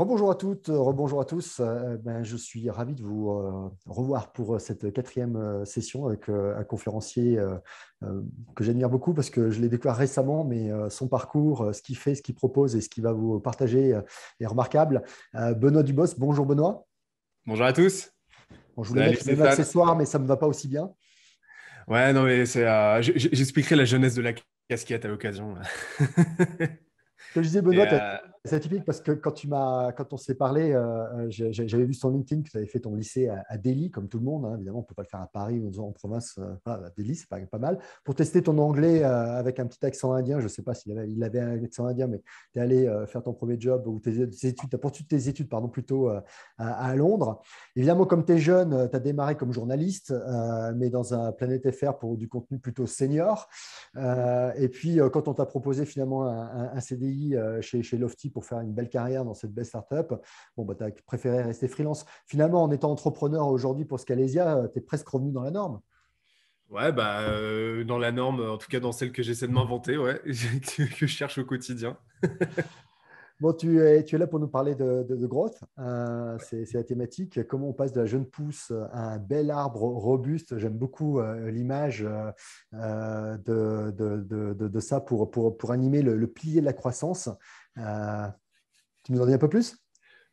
Rebonjour à toutes, euh, rebonjour à tous. Euh, ben, je suis ravi de vous euh, revoir pour cette quatrième session avec un conférencier que j'admire beaucoup parce que je l'ai découvert récemment, mais son parcours, ce qu'il fait, ce qu'il propose et ce qu'il va vous partager est remarquable. Benoît Dubos, bonjour Benoît. Bonjour à tous. Bonjour je voulais mettre le accessoire, mais ça ne me va pas aussi bien. Ouais, non, mais c'est. J'expliquerai la jeunesse de la casquette à l'occasion. je disais, Benoît, c'est typique parce que quand, tu m'as, quand on s'est parlé, euh, euh, j'avais vu sur LinkedIn que tu avais fait ton lycée à, Delhi, comme tout le monde. Hein. évidemment, on ne peut pas le faire à Paris ou en province. à euh, ah, bah, Delhi, c'est pas, pas mal. Pour tester ton anglais avec un petit accent indien, je ne sais pas s'il avait, il avait un accent indien, mais tu es allé faire ton premier job ou tes, études, tu as poursuivi tes études pardon, plutôt à, Londres. Évidemment, comme tu es jeune, tu as démarré comme journaliste, mais dans un planète FR pour du contenu plutôt senior. et puis, quand on t'a proposé finalement un, CDI chez, chez Lofty, pour faire une belle carrière dans cette belle startup, bon, bah, tu as préféré rester freelance. Finalement, en étant entrepreneur aujourd'hui pour Scalesia, euh, tu es presque revenu dans la norme. Ouais, bah, euh, dans la norme, en tout cas dans celle que j'essaie de m'inventer, ouais, que je cherche au quotidien. Bon, tu es, là pour nous parler de, de, grotte. Euh, c'est la thématique. Comment on passe de la jeune pousse à un bel arbre robuste. J'aime beaucoup euh, l'image euh, de, ça pour, pour, pour animer le, le, pilier de la croissance. tu nous en dis un peu plus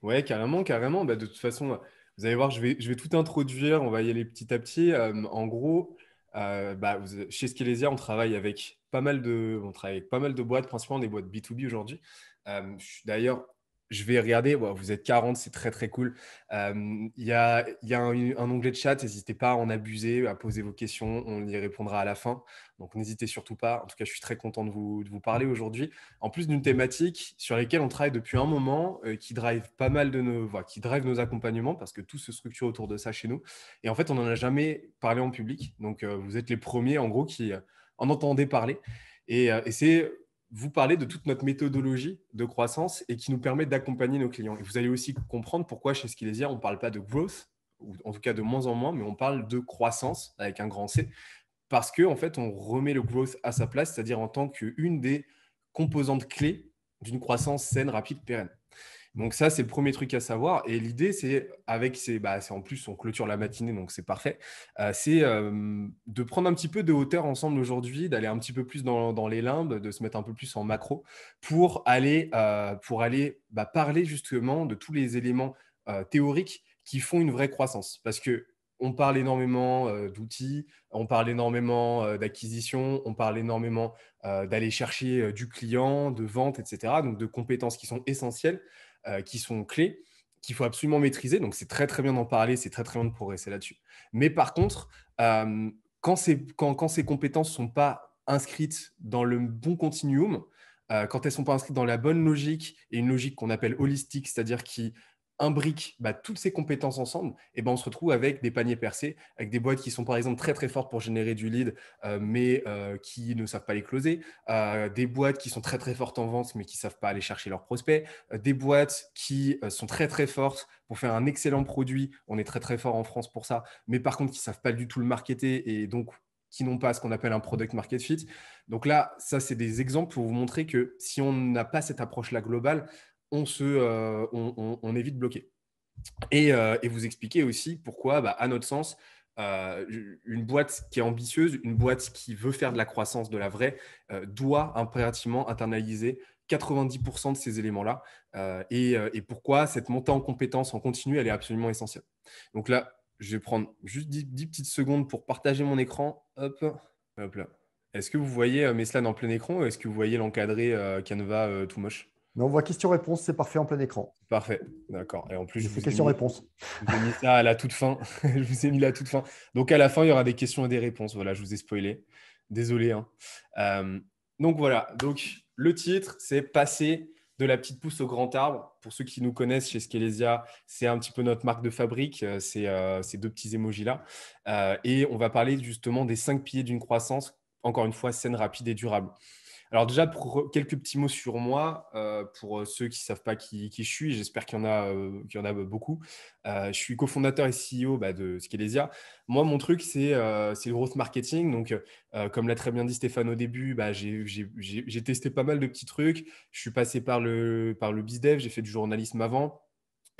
Oui, carrément, carrément. Bah, de toute façon, vous allez voir, je vais, je vais tout introduire. On va y aller petit à petit. en gros, bah, chez Skilésia, on travaille avec pas mal de, on travaille avec pas mal de boîtes, principalement des boîtes B2B aujourd'hui, euh, d'ailleurs, je vais regarder. vous êtes 40, c'est très très cool. Il euh, y, a, un, onglet de chat, n'hésitez pas à en abuser, à poser vos questions, on y répondra à la fin. Donc n'hésitez surtout pas. En tout cas, je suis très content de vous, parler aujourd'hui. En plus d'une thématique sur laquelle on travaille depuis un moment, euh, qui drive pas mal de nos, voix qui drive nos accompagnements parce que tout se structure autour de ça chez nous. Et en fait, on n'en a jamais parlé en public. Donc vous êtes les premiers, en gros, qui en entendez parler. et c'est vous parlez de toute notre méthodologie de croissance et qui nous permet d'accompagner nos clients. Et vous allez aussi comprendre pourquoi chez Skilesia, on ne parle pas de growth, ou en tout cas de moins en moins, mais on parle de croissance avec un grand C, parce qu'en en fait, on remet le growth à sa place, c'est-à-dire en tant qu'une des composantes clés d'une croissance saine, rapide, pérenne. Donc ça, c'est le premier truc à savoir. Et l'idée, c'est avec ces, bah, en plus on clôture la matinée, donc c'est parfait. Euh, c'est euh, de prendre un petit peu de hauteur ensemble aujourd'hui, d'aller un petit peu plus dans, les limbes, de se mettre un peu plus en macro pour aller, euh, pour aller bah, parler justement de tous les éléments théoriques qui font une vraie croissance. Parce que on parle énormément d'outils, on parle énormément d'acquisition, on parle énormément d'aller chercher du client, de vente, etc. Donc de compétences qui sont essentielles. Euh, qui sont clés, qu'il faut absolument maîtriser. Donc, c'est très, très bien d'en parler, c'est très, très bien de progresser là-dessus. Mais par contre, euh, quand, ces, compétences ne sont pas inscrites dans le bon continuum, euh, quand elles ne sont pas inscrites dans la bonne logique et une logique qu'on appelle holistique, c'est-à-dire qui imbrique bah, toutes ces compétences ensemble, et ben on se retrouve avec des paniers percés, avec des boîtes qui sont par exemple très très fortes pour générer du lead, euh, mais euh, qui ne savent pas les closer, euh, des boîtes qui sont très très fortes en vente, mais qui ne savent pas aller chercher leurs prospects, des boîtes qui sont très très fortes pour faire un excellent produit, on est très très fort en France pour ça, mais par contre qui ne savent pas du tout le marketer et donc qui n'ont pas ce qu'on appelle un product market fit. Donc là, ça, c'est des exemples pour vous montrer que si on n'a pas cette approche-là globale, on, se, euh, on, euh, Et, vous expliquer aussi pourquoi, bah, à notre sens, euh, une boîte qui est ambitieuse, une boîte qui veut faire de la croissance, de la vraie, doit impérativement internaliser 90% de ces éléments-là et, pourquoi cette montée en compétence, en continu, elle est absolument essentielle. Donc là, je vais prendre juste 10, petites secondes pour partager mon écran. Hop, Est-ce que vous voyez mes slides en plein écran ou est-ce que vous voyez l'encadré Canva tout moche on voit question-réponse, c'est parfait en plein écran. Parfait, d'accord. Et en plus, je vous, question réponse. je ai mis ça à la toute fin. je vous ai mis la toute fin. Donc à la fin, il y aura des questions et des réponses. Voilà, je vous ai spoilé. Désolé. Hein. Euh, donc voilà. Donc le titre, c'est passer de la petite pousse au grand arbre. Pour ceux qui nous connaissent chez Skelesia, c'est un petit peu notre marque de fabrique, euh, c'est euh, ces deux petits émojis-là. et on va parler justement des cinq piliers d'une croissance, encore une fois, saine, rapide et durable. Alors déjà, pour quelques petits mots sur moi, euh, pour euh, ceux qui ne savent pas qui, je suis, j'espère qu'il y, en a, euh, y en a bah, beaucoup. je suis cofondateur et CEO bah, de Skelesia. Moi, mon truc, c'est, c'est le growth marketing. Donc, comme l'a très bien dit Stéphane au début, bah, j'ai, testé pas mal de petits trucs. Je suis passé par le, par le bizdev, j'ai fait du journalisme avant.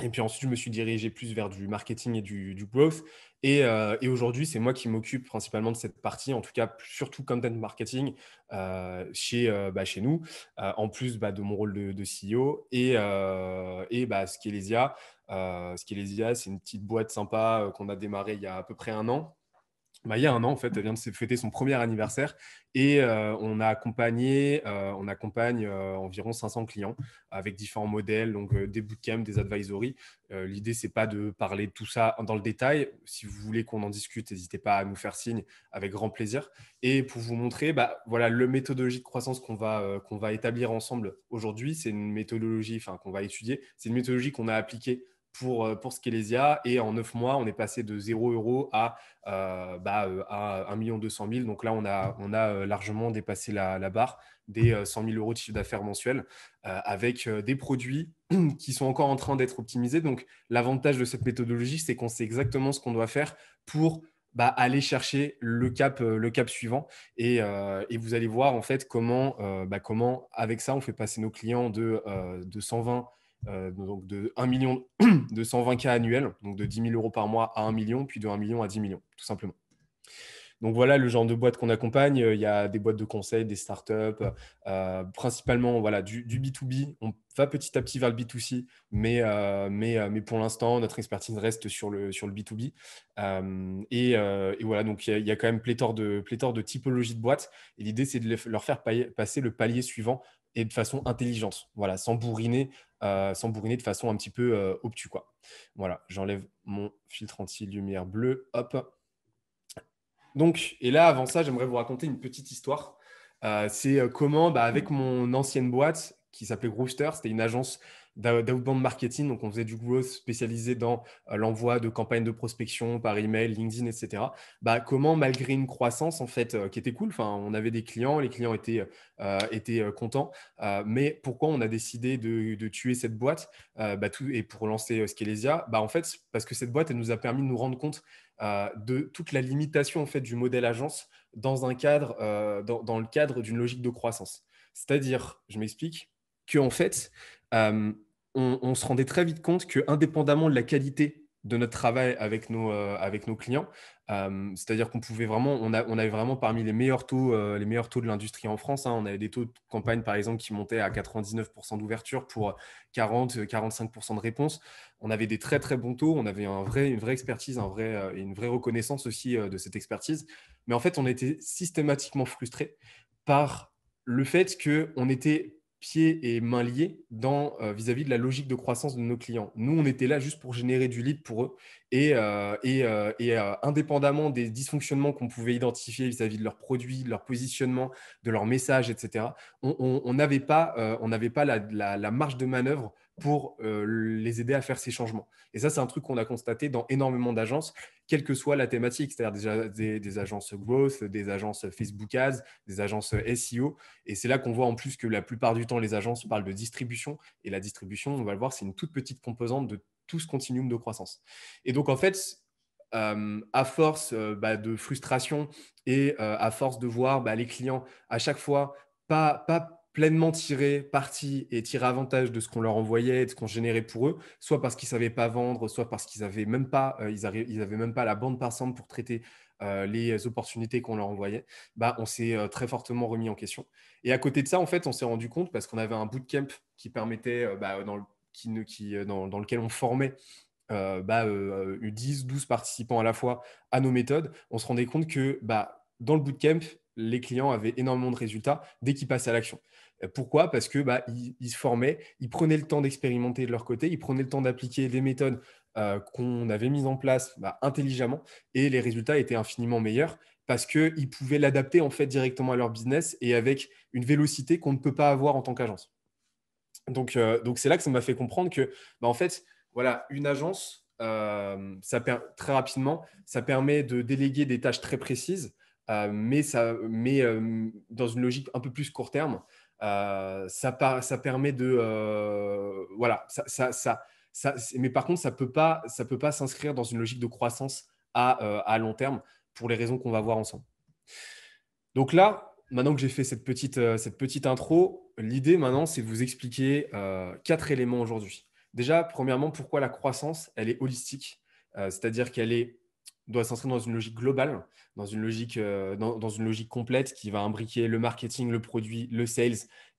Et puis ensuite, je me suis dirigé plus vers du marketing et du, growth. Euh, et, aujourd'hui, c'est moi qui m'occupe principalement de cette partie, en tout cas surtout content marketing euh, chez, euh, bah, chez nous, en plus bah, de mon rôle de, CEO. Et, et bah, Skelesia, c'est une petite boîte sympa qu'on a démarrée il y a à peu près un an, il y a un an, en fait, elle vient de fêter son premier anniversaire et euh, on a accompagné, euh, on accompagne euh, environ 500 clients avec différents modèles, donc des bootcamps, des advisory. L'idée, c'est pas de parler de tout ça dans le détail. Si vous voulez qu'on en discute, n'hésitez pas à nous faire signe avec grand plaisir. Et pour vous montrer, bah, voilà, le méthodologie de croissance qu'on va, qu'on va établir ensemble aujourd'hui, c'est une méthodologie, enfin, qu'on va étudier, c'est une méthodologie qu'on a appliquée pour, euh, pour Et en 9 mois, on est passé de 0 euros à, euh, bah, euh, à 1 euh, million 200 000. Donc là, on a, on a largement dépassé la, barre des 100 000 euros de chiffre d'affaires mensuel avec des produits qui sont encore en train d'être optimisés. Donc l'avantage de cette méthodologie, c'est qu'on sait exactement ce qu'on doit faire pour bah, aller chercher le cap, le cap suivant. Et, et vous allez voir en fait comment, bah, comment avec ça, on fait passer nos clients de, euh, de 120 euh, donc de 1 million de 120 cas annuels, donc de 10 000 euros par mois à 1 million, puis de 1 million à 10 millions, tout simplement. Donc voilà le genre de boîte qu'on accompagne. Euh, il y a des boîtes de conseil, des startups, euh, principalement voilà, du, B2B. On va petit à petit vers le B2C, mais, mais, mais pour l'instant, notre expertise reste sur le, sur le B2B. et, voilà, donc il y, a, quand même pléthore de, pléthore de typologies de boîtes. Et l'idée, c'est de leur faire passer le palier suivant et de façon intelligente, voilà, sans bourriner euh, sans de façon un petit peu euh, Quoi. Voilà, j'enlève mon filtre anti-lumière bleue. Hop. Donc, et là, avant ça, j'aimerais vous raconter une petite histoire. Euh, c'est euh, comment, bah, avec mon ancienne boîte qui s'appelait Grooster, c'était une agence d'outbound marketing. Donc, on faisait du growth spécialisé dans euh, l'envoi de campagnes de prospection par email, LinkedIn, etc. Bah, comment, malgré une croissance en fait euh, qui était cool, enfin, on avait des clients, les clients étaient, euh, étaient contents, mais pourquoi on a décidé de, de tuer cette boîte bah, tout, et pour lancer Skelesia bah, En fait, parce que cette boîte, elle nous a permis de nous rendre compte de toute la limitation en fait du modèle agence dans un cadre, dans, dans, le cadre d'une logique de croissance. C'est-à-dire, je m'explique, que en fait, on, se rendait très vite compte que, indépendamment de la qualité de notre travail avec nos, euh, clients, euh, c'est-à-dire qu'on pouvait vraiment, on, avait vraiment parmi les meilleurs taux, euh, les meilleurs taux de l'industrie en France. Hein, on avait des taux de campagne, par exemple, qui montaient à 99% d'ouverture pour 40-45% de réponse. On avait des très très bons taux. On avait une vraie expertise, une vraie reconnaissance aussi de cette expertise. Mais en fait, on était systématiquement frustré par le fait qu'on était pieds et mains liés dans, euh, vis-à-vis de la logique de croissance de nos clients. Nous, on était là juste pour générer du lead pour eux et, euh, euh, indépendamment des dysfonctionnements qu'on pouvait identifier vis-à-vis de leurs produits, de leur positionnement, de leur messages etc., on n'avait pas, la marge de manœuvre pour euh, les aider à faire ces changements. Et ça, c'est un truc qu'on a constaté dans énormément d'agences, quelle que soit la thématique, c'est-à-dire des, des, agences growth, des agences Facebook Ads, des agences SEO. Et c'est là qu'on voit en plus que la plupart du temps, les agences parlent de distribution. Et la distribution, on va le voir, c'est une toute petite composante de tout ce continuum de croissance. Et donc, en fait, euh, à force euh, bah, de frustration et à force de voir bah, les clients à chaque fois pas, pas pleinement tiré parti et tiré avantage de ce qu'on leur envoyait, et de ce qu'on générait pour eux, soit parce qu'ils ne savaient pas vendre, soit parce qu'ils n'avaient même, pas, euh, ils même pas la bande passante pour traiter euh, les opportunités qu'on leur envoyait, bah, on s'est euh, très fortement remis en question. Et à côté de ça, en fait, on s'est rendu compte, parce qu'on avait un bootcamp qui permettait, bah, dans, lequel on formait 10, 12 bah, participants à la fois à nos méthodes, on se rendait compte que dans le bootcamp, les clients avaient énormément de résultats dès qu'ils passaient à l'action. Euh, pourquoi Parce que bah, ils, se formaient, ils prenaient le temps d'expérimenter de leur côté, ils prenaient le temps d'appliquer des méthodes euh, qu'on avait mises en place bah, intelligemment et les résultats étaient infiniment meilleurs parce qu'ils pouvaient l'adapter en fait directement à leur business et avec une vélocité qu'on ne peut pas avoir en tant qu'agence. Donc, euh, c'est là que ça m'a fait comprendre que bah, en fait, voilà, une agence, très rapidement, ça permet de déléguer des tâches très précises, mais, ça, mais dans une logique un peu plus court terme. Euh, ça, permet de euh, voilà mais par contre ça peut pas ça peut pas s'inscrire dans une logique de croissance euh, à, long terme pour les raisons qu'on va voir ensemble donc là maintenant que j'ai fait cette petite cette petite intro l'idée maintenant c'est de vous expliquer quatre éléments aujourd'hui déjà premièrement pourquoi la croissance elle est holistique c'est-à-dire qu'elle est doit s'inscrire dans une logique globale, dans une logique, euh, dans, dans, une logique complète qui va imbriquer le marketing, le produit, le sales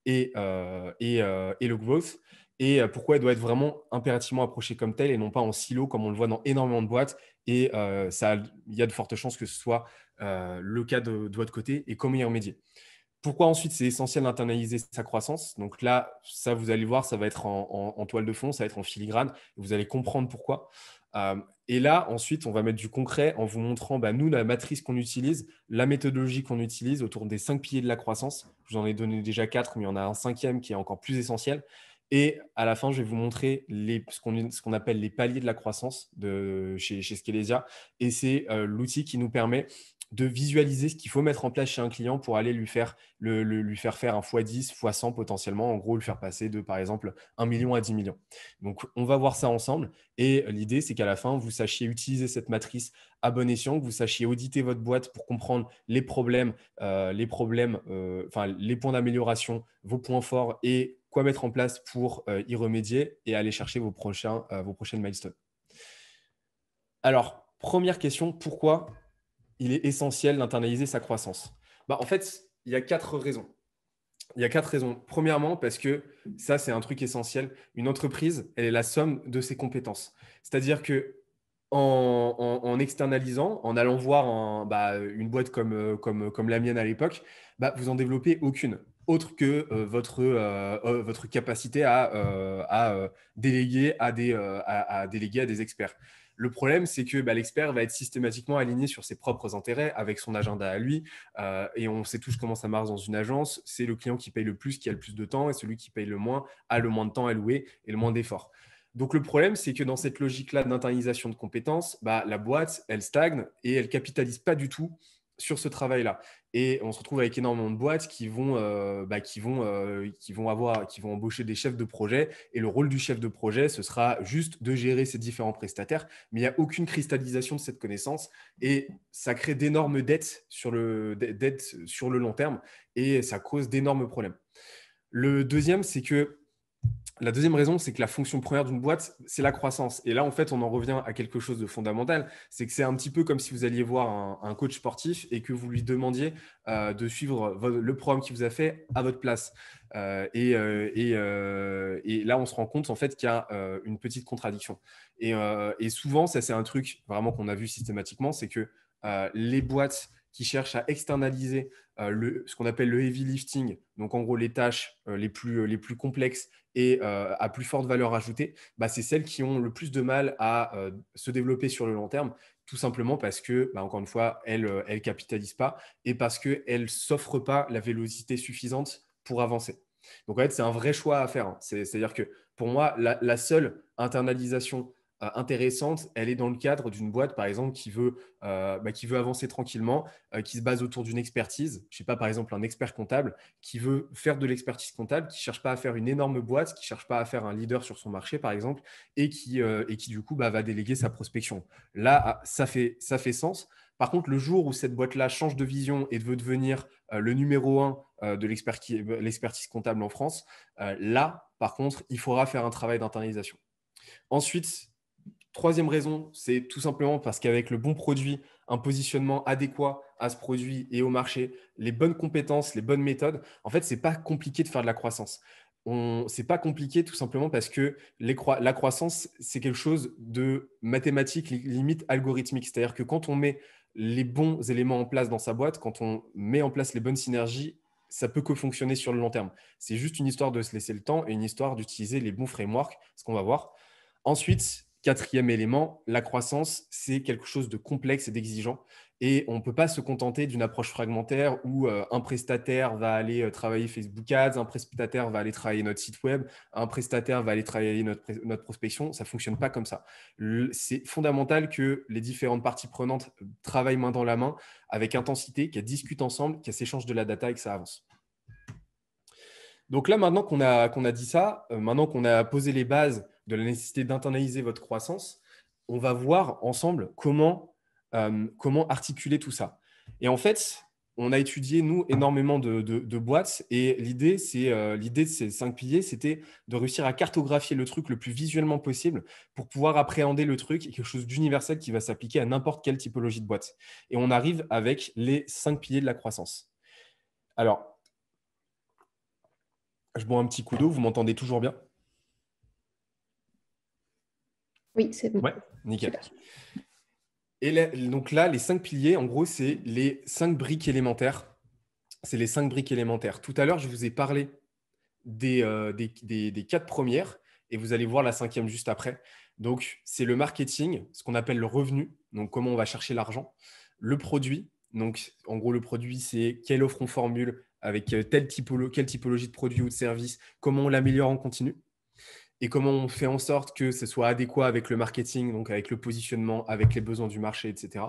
et, euh, et, euh, et, le growth. Et pourquoi elle doit être vraiment impérativement approchée comme telle et non pas en silo comme on le voit dans énormément de boîtes. Et il y a de fortes chances que ce soit le cas de, de, votre côté et comment y remédier. Pourquoi ensuite c'est essentiel d'internaliser sa croissance Donc là, ça, vous allez voir, ça va être en, en, toile de fond, ça va être en filigrane. Vous allez comprendre pourquoi. Euh, et là, ensuite, on va mettre du concret en vous montrant, bah, nous, la matrice qu'on utilise, la méthodologie qu'on utilise autour des cinq piliers de la croissance. Je vous en ai donné déjà quatre, mais il y en a un cinquième qui est encore plus essentiel. Et à la fin, je vais vous montrer ce qu'on appelle les paliers de la croissance de, chez, chez Skelesia. Et c'est euh, l'outil qui nous permet de visualiser ce qu'il faut mettre en place chez un client pour aller lui faire, le, lui faire faire un x10, x100 potentiellement, en gros, le faire passer de, par exemple, 1 million à 10 millions. Donc, on va voir ça ensemble. Et l'idée, c'est qu'à la fin, vous sachiez utiliser cette matrice à bon escient, que vous sachiez auditer votre boîte pour comprendre les problèmes, euh, les problèmes, euh, enfin, les points d'amélioration, vos points forts et quoi mettre en place pour euh, y remédier et aller chercher vos, prochains, vos prochaines milestones. Alors, première question, pourquoi il est essentiel d'internaliser sa croissance bah, En fait, il y a quatre raisons. Il y a quatre raisons. Premièrement, parce que ça, c'est un truc essentiel. Une entreprise, elle est la somme de ses compétences. C'est-à-dire que en, externalisant, en allant voir bah, une boîte comme, euh, comme, comme, la mienne à l'époque, bah, vous en développez aucune autre que euh, votre, euh, votre capacité à, déléguer à des, à, à déléguer à des experts. Le problème, c'est que bah, l'expert va être systématiquement aligné sur ses propres intérêts, avec son agenda à lui. Euh, et on sait tous comment ça marche dans une agence. C'est le client qui paye le plus, qui a le plus de temps, et celui qui paye le moins a le moins de temps alloué et le moins d'efforts. Donc le problème, c'est que dans cette logique-là d'internalisation de compétences, bah, la boîte, elle stagne et elle capitalise pas du tout sur ce travail-là. Et on se retrouve avec énormément de boîtes qui vont, euh, bah, qui, vont, euh, qui, vont avoir, qui vont embaucher des chefs de projet. Et le rôle du chef de projet, ce sera juste de gérer ces différents prestataires. Mais il n'y a aucune cristallisation de cette connaissance. Et ça crée d'énormes dettes sur le, dettes sur le long terme. Et ça cause d'énormes problèmes. Le deuxième, c'est que la deuxième raison, c'est que la fonction première d'une boîte, c'est la croissance. Et là, en fait, on en revient à quelque chose de fondamental. C'est que c'est un petit peu comme si vous alliez voir un, coach sportif et que vous lui demandiez euh, de suivre le programme qu'il vous a fait à votre place. Euh, euh, et, là, on se rend compte en fait qu'il y a une petite contradiction. Et, et souvent, ça, c'est un truc vraiment qu'on a vu systématiquement, c'est que les boîtes qui cherchent à externaliser euh, ce qu'on appelle le heavy lifting, donc en gros les tâches euh, les, plus, euh, les plus complexes et à plus forte valeur ajoutée, bah, c'est celles qui ont le plus de mal à se développer sur le long terme, tout simplement parce que, bah, encore une fois, elles ne capitalisent pas et parce qu'elles ne s'offrent pas la vélocité suffisante pour avancer. Donc en fait, c'est un vrai choix à faire. Hein. C'est, à dire que pour moi, la, la seule internalisation euh, intéressante, elle est dans le cadre d'une boîte, par exemple, qui veut, euh, bah, qui veut avancer tranquillement, euh, qui se base autour d'une expertise. Je ne sais pas, par exemple, un expert comptable qui veut faire de l'expertise comptable, qui ne cherche pas à faire une énorme boîte, qui ne cherche pas à faire un leader sur son marché, par exemple, et qui, et qui du coup, bah, va déléguer sa prospection. Là, ah, ça fait, ça fait sens. Par contre, le jour où cette boîte-là change de vision et veut devenir le numéro un de l'expertise comptable en France, là, par contre, il faudra faire un travail d'internalisation. Ensuite, Troisième raison, c'est tout simplement parce qu'avec le bon produit, un positionnement adéquat à ce produit et au marché, les bonnes compétences, les bonnes méthodes, en fait, ce n'est pas compliqué de faire de la croissance. C'est pas compliqué tout simplement parce que la croissance, c'est quelque chose de mathématique, limite algorithmique. C'est-à-dire que quand on met les bons éléments en place dans sa boîte, quand on met en place les bonnes synergies, ça peut que fonctionner sur le long terme. C'est juste une histoire de se laisser le temps et une histoire d'utiliser les bons frameworks, ce qu'on va voir. Ensuite, Quatrième élément, la croissance, c'est quelque chose de complexe et d'exigeant. Et on ne peut pas se contenter d'une approche fragmentaire où euh, un prestataire va aller euh, travailler Facebook Ads, un prestataire va aller travailler notre site web, un prestataire va aller travailler notre, prospection. Ça ne fonctionne pas comme ça. C'est fondamental que les différentes parties prenantes euh, travaillent main dans la main avec intensité, qu'elles discutent ensemble, qu'elles s'échangent de la data et que ça avance. Donc là, maintenant qu'on a, a dit ça, maintenant qu'on a posé les bases de la nécessité d'internaliser votre croissance, on va voir ensemble comment, euh, comment articuler tout ça. Et en fait, on a étudié, nous, énormément de, boîtes. Et l'idée, euh, l'idée de ces cinq piliers, c'était de réussir à cartographier le truc le plus visuellement possible pour pouvoir appréhender le truc quelque chose d'universel qui va s'appliquer à n'importe quelle typologie de boîte. Et on arrive avec les cinq piliers de la croissance. Alors, je bois un petit coup d'eau, vous m'entendez toujours bien Oui, c'est bon. Ouais, nickel. Et donc là, les cinq piliers, en gros, c'est les cinq briques élémentaires. C'est les cinq briques élémentaires. Tout à l'heure, je vous ai parlé euh, des, des, quatre premières et vous allez voir la cinquième juste après. Donc, c'est le marketing, ce qu'on appelle le revenu, donc comment on va chercher l'argent, le produit, donc en gros, le produit, c'est quelle offre on formule avec euh, quelle typologie de produit ou de service, comment on l'améliore en continu et comment on fait en sorte que ce soit adéquat avec le marketing, donc avec le positionnement, avec les besoins du marché, etc.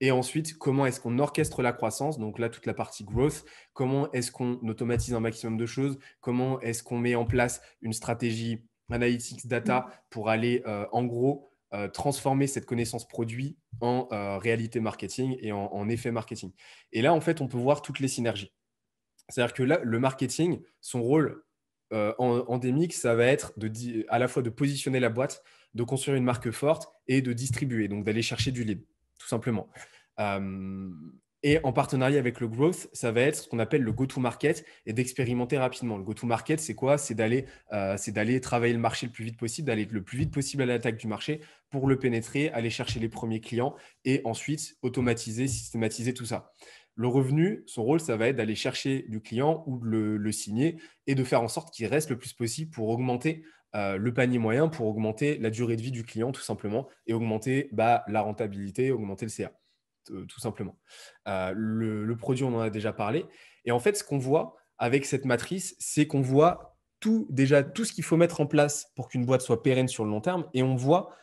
Et ensuite, comment est-ce qu'on orchestre la croissance Donc là, toute la partie growth, comment est-ce qu'on automatise un maximum de choses, comment est-ce qu'on met en place une stratégie analytics data mm. pour aller, euh, en gros, euh, transformer cette connaissance produit en euh, réalité marketing et en, en effet marketing. Et là, en fait, on peut voir toutes les synergies. C'est-à-dire que là, le marketing, son rôle, euh, en endémique, ça va être à la fois de positionner la boîte, de construire une marque forte et de distribuer, donc d'aller chercher du lead, tout simplement. Euh, et en partenariat avec le growth, ça va être ce qu'on appelle le go-to-market et d'expérimenter rapidement. Le go-to-market, c'est quoi C'est d'aller, euh, c'est d'aller travailler le marché le plus vite possible, d'aller le plus vite possible à l'attaque du marché pour le pénétrer, aller chercher les premiers clients et ensuite automatiser, systématiser tout ça. Le revenu, son rôle, ça va être d'aller chercher du client ou de le, signer et de faire en sorte qu'il reste le plus possible pour augmenter euh, le panier moyen, pour augmenter la durée de vie du client tout simplement et augmenter bah, la rentabilité, augmenter le CA euh, tout simplement. Euh, le, produit, on en a déjà parlé. Et en fait, ce qu'on voit avec cette matrice, c'est qu'on voit tout déjà tout ce qu'il faut mettre en place pour qu'une boîte soit pérenne sur le long terme et on voit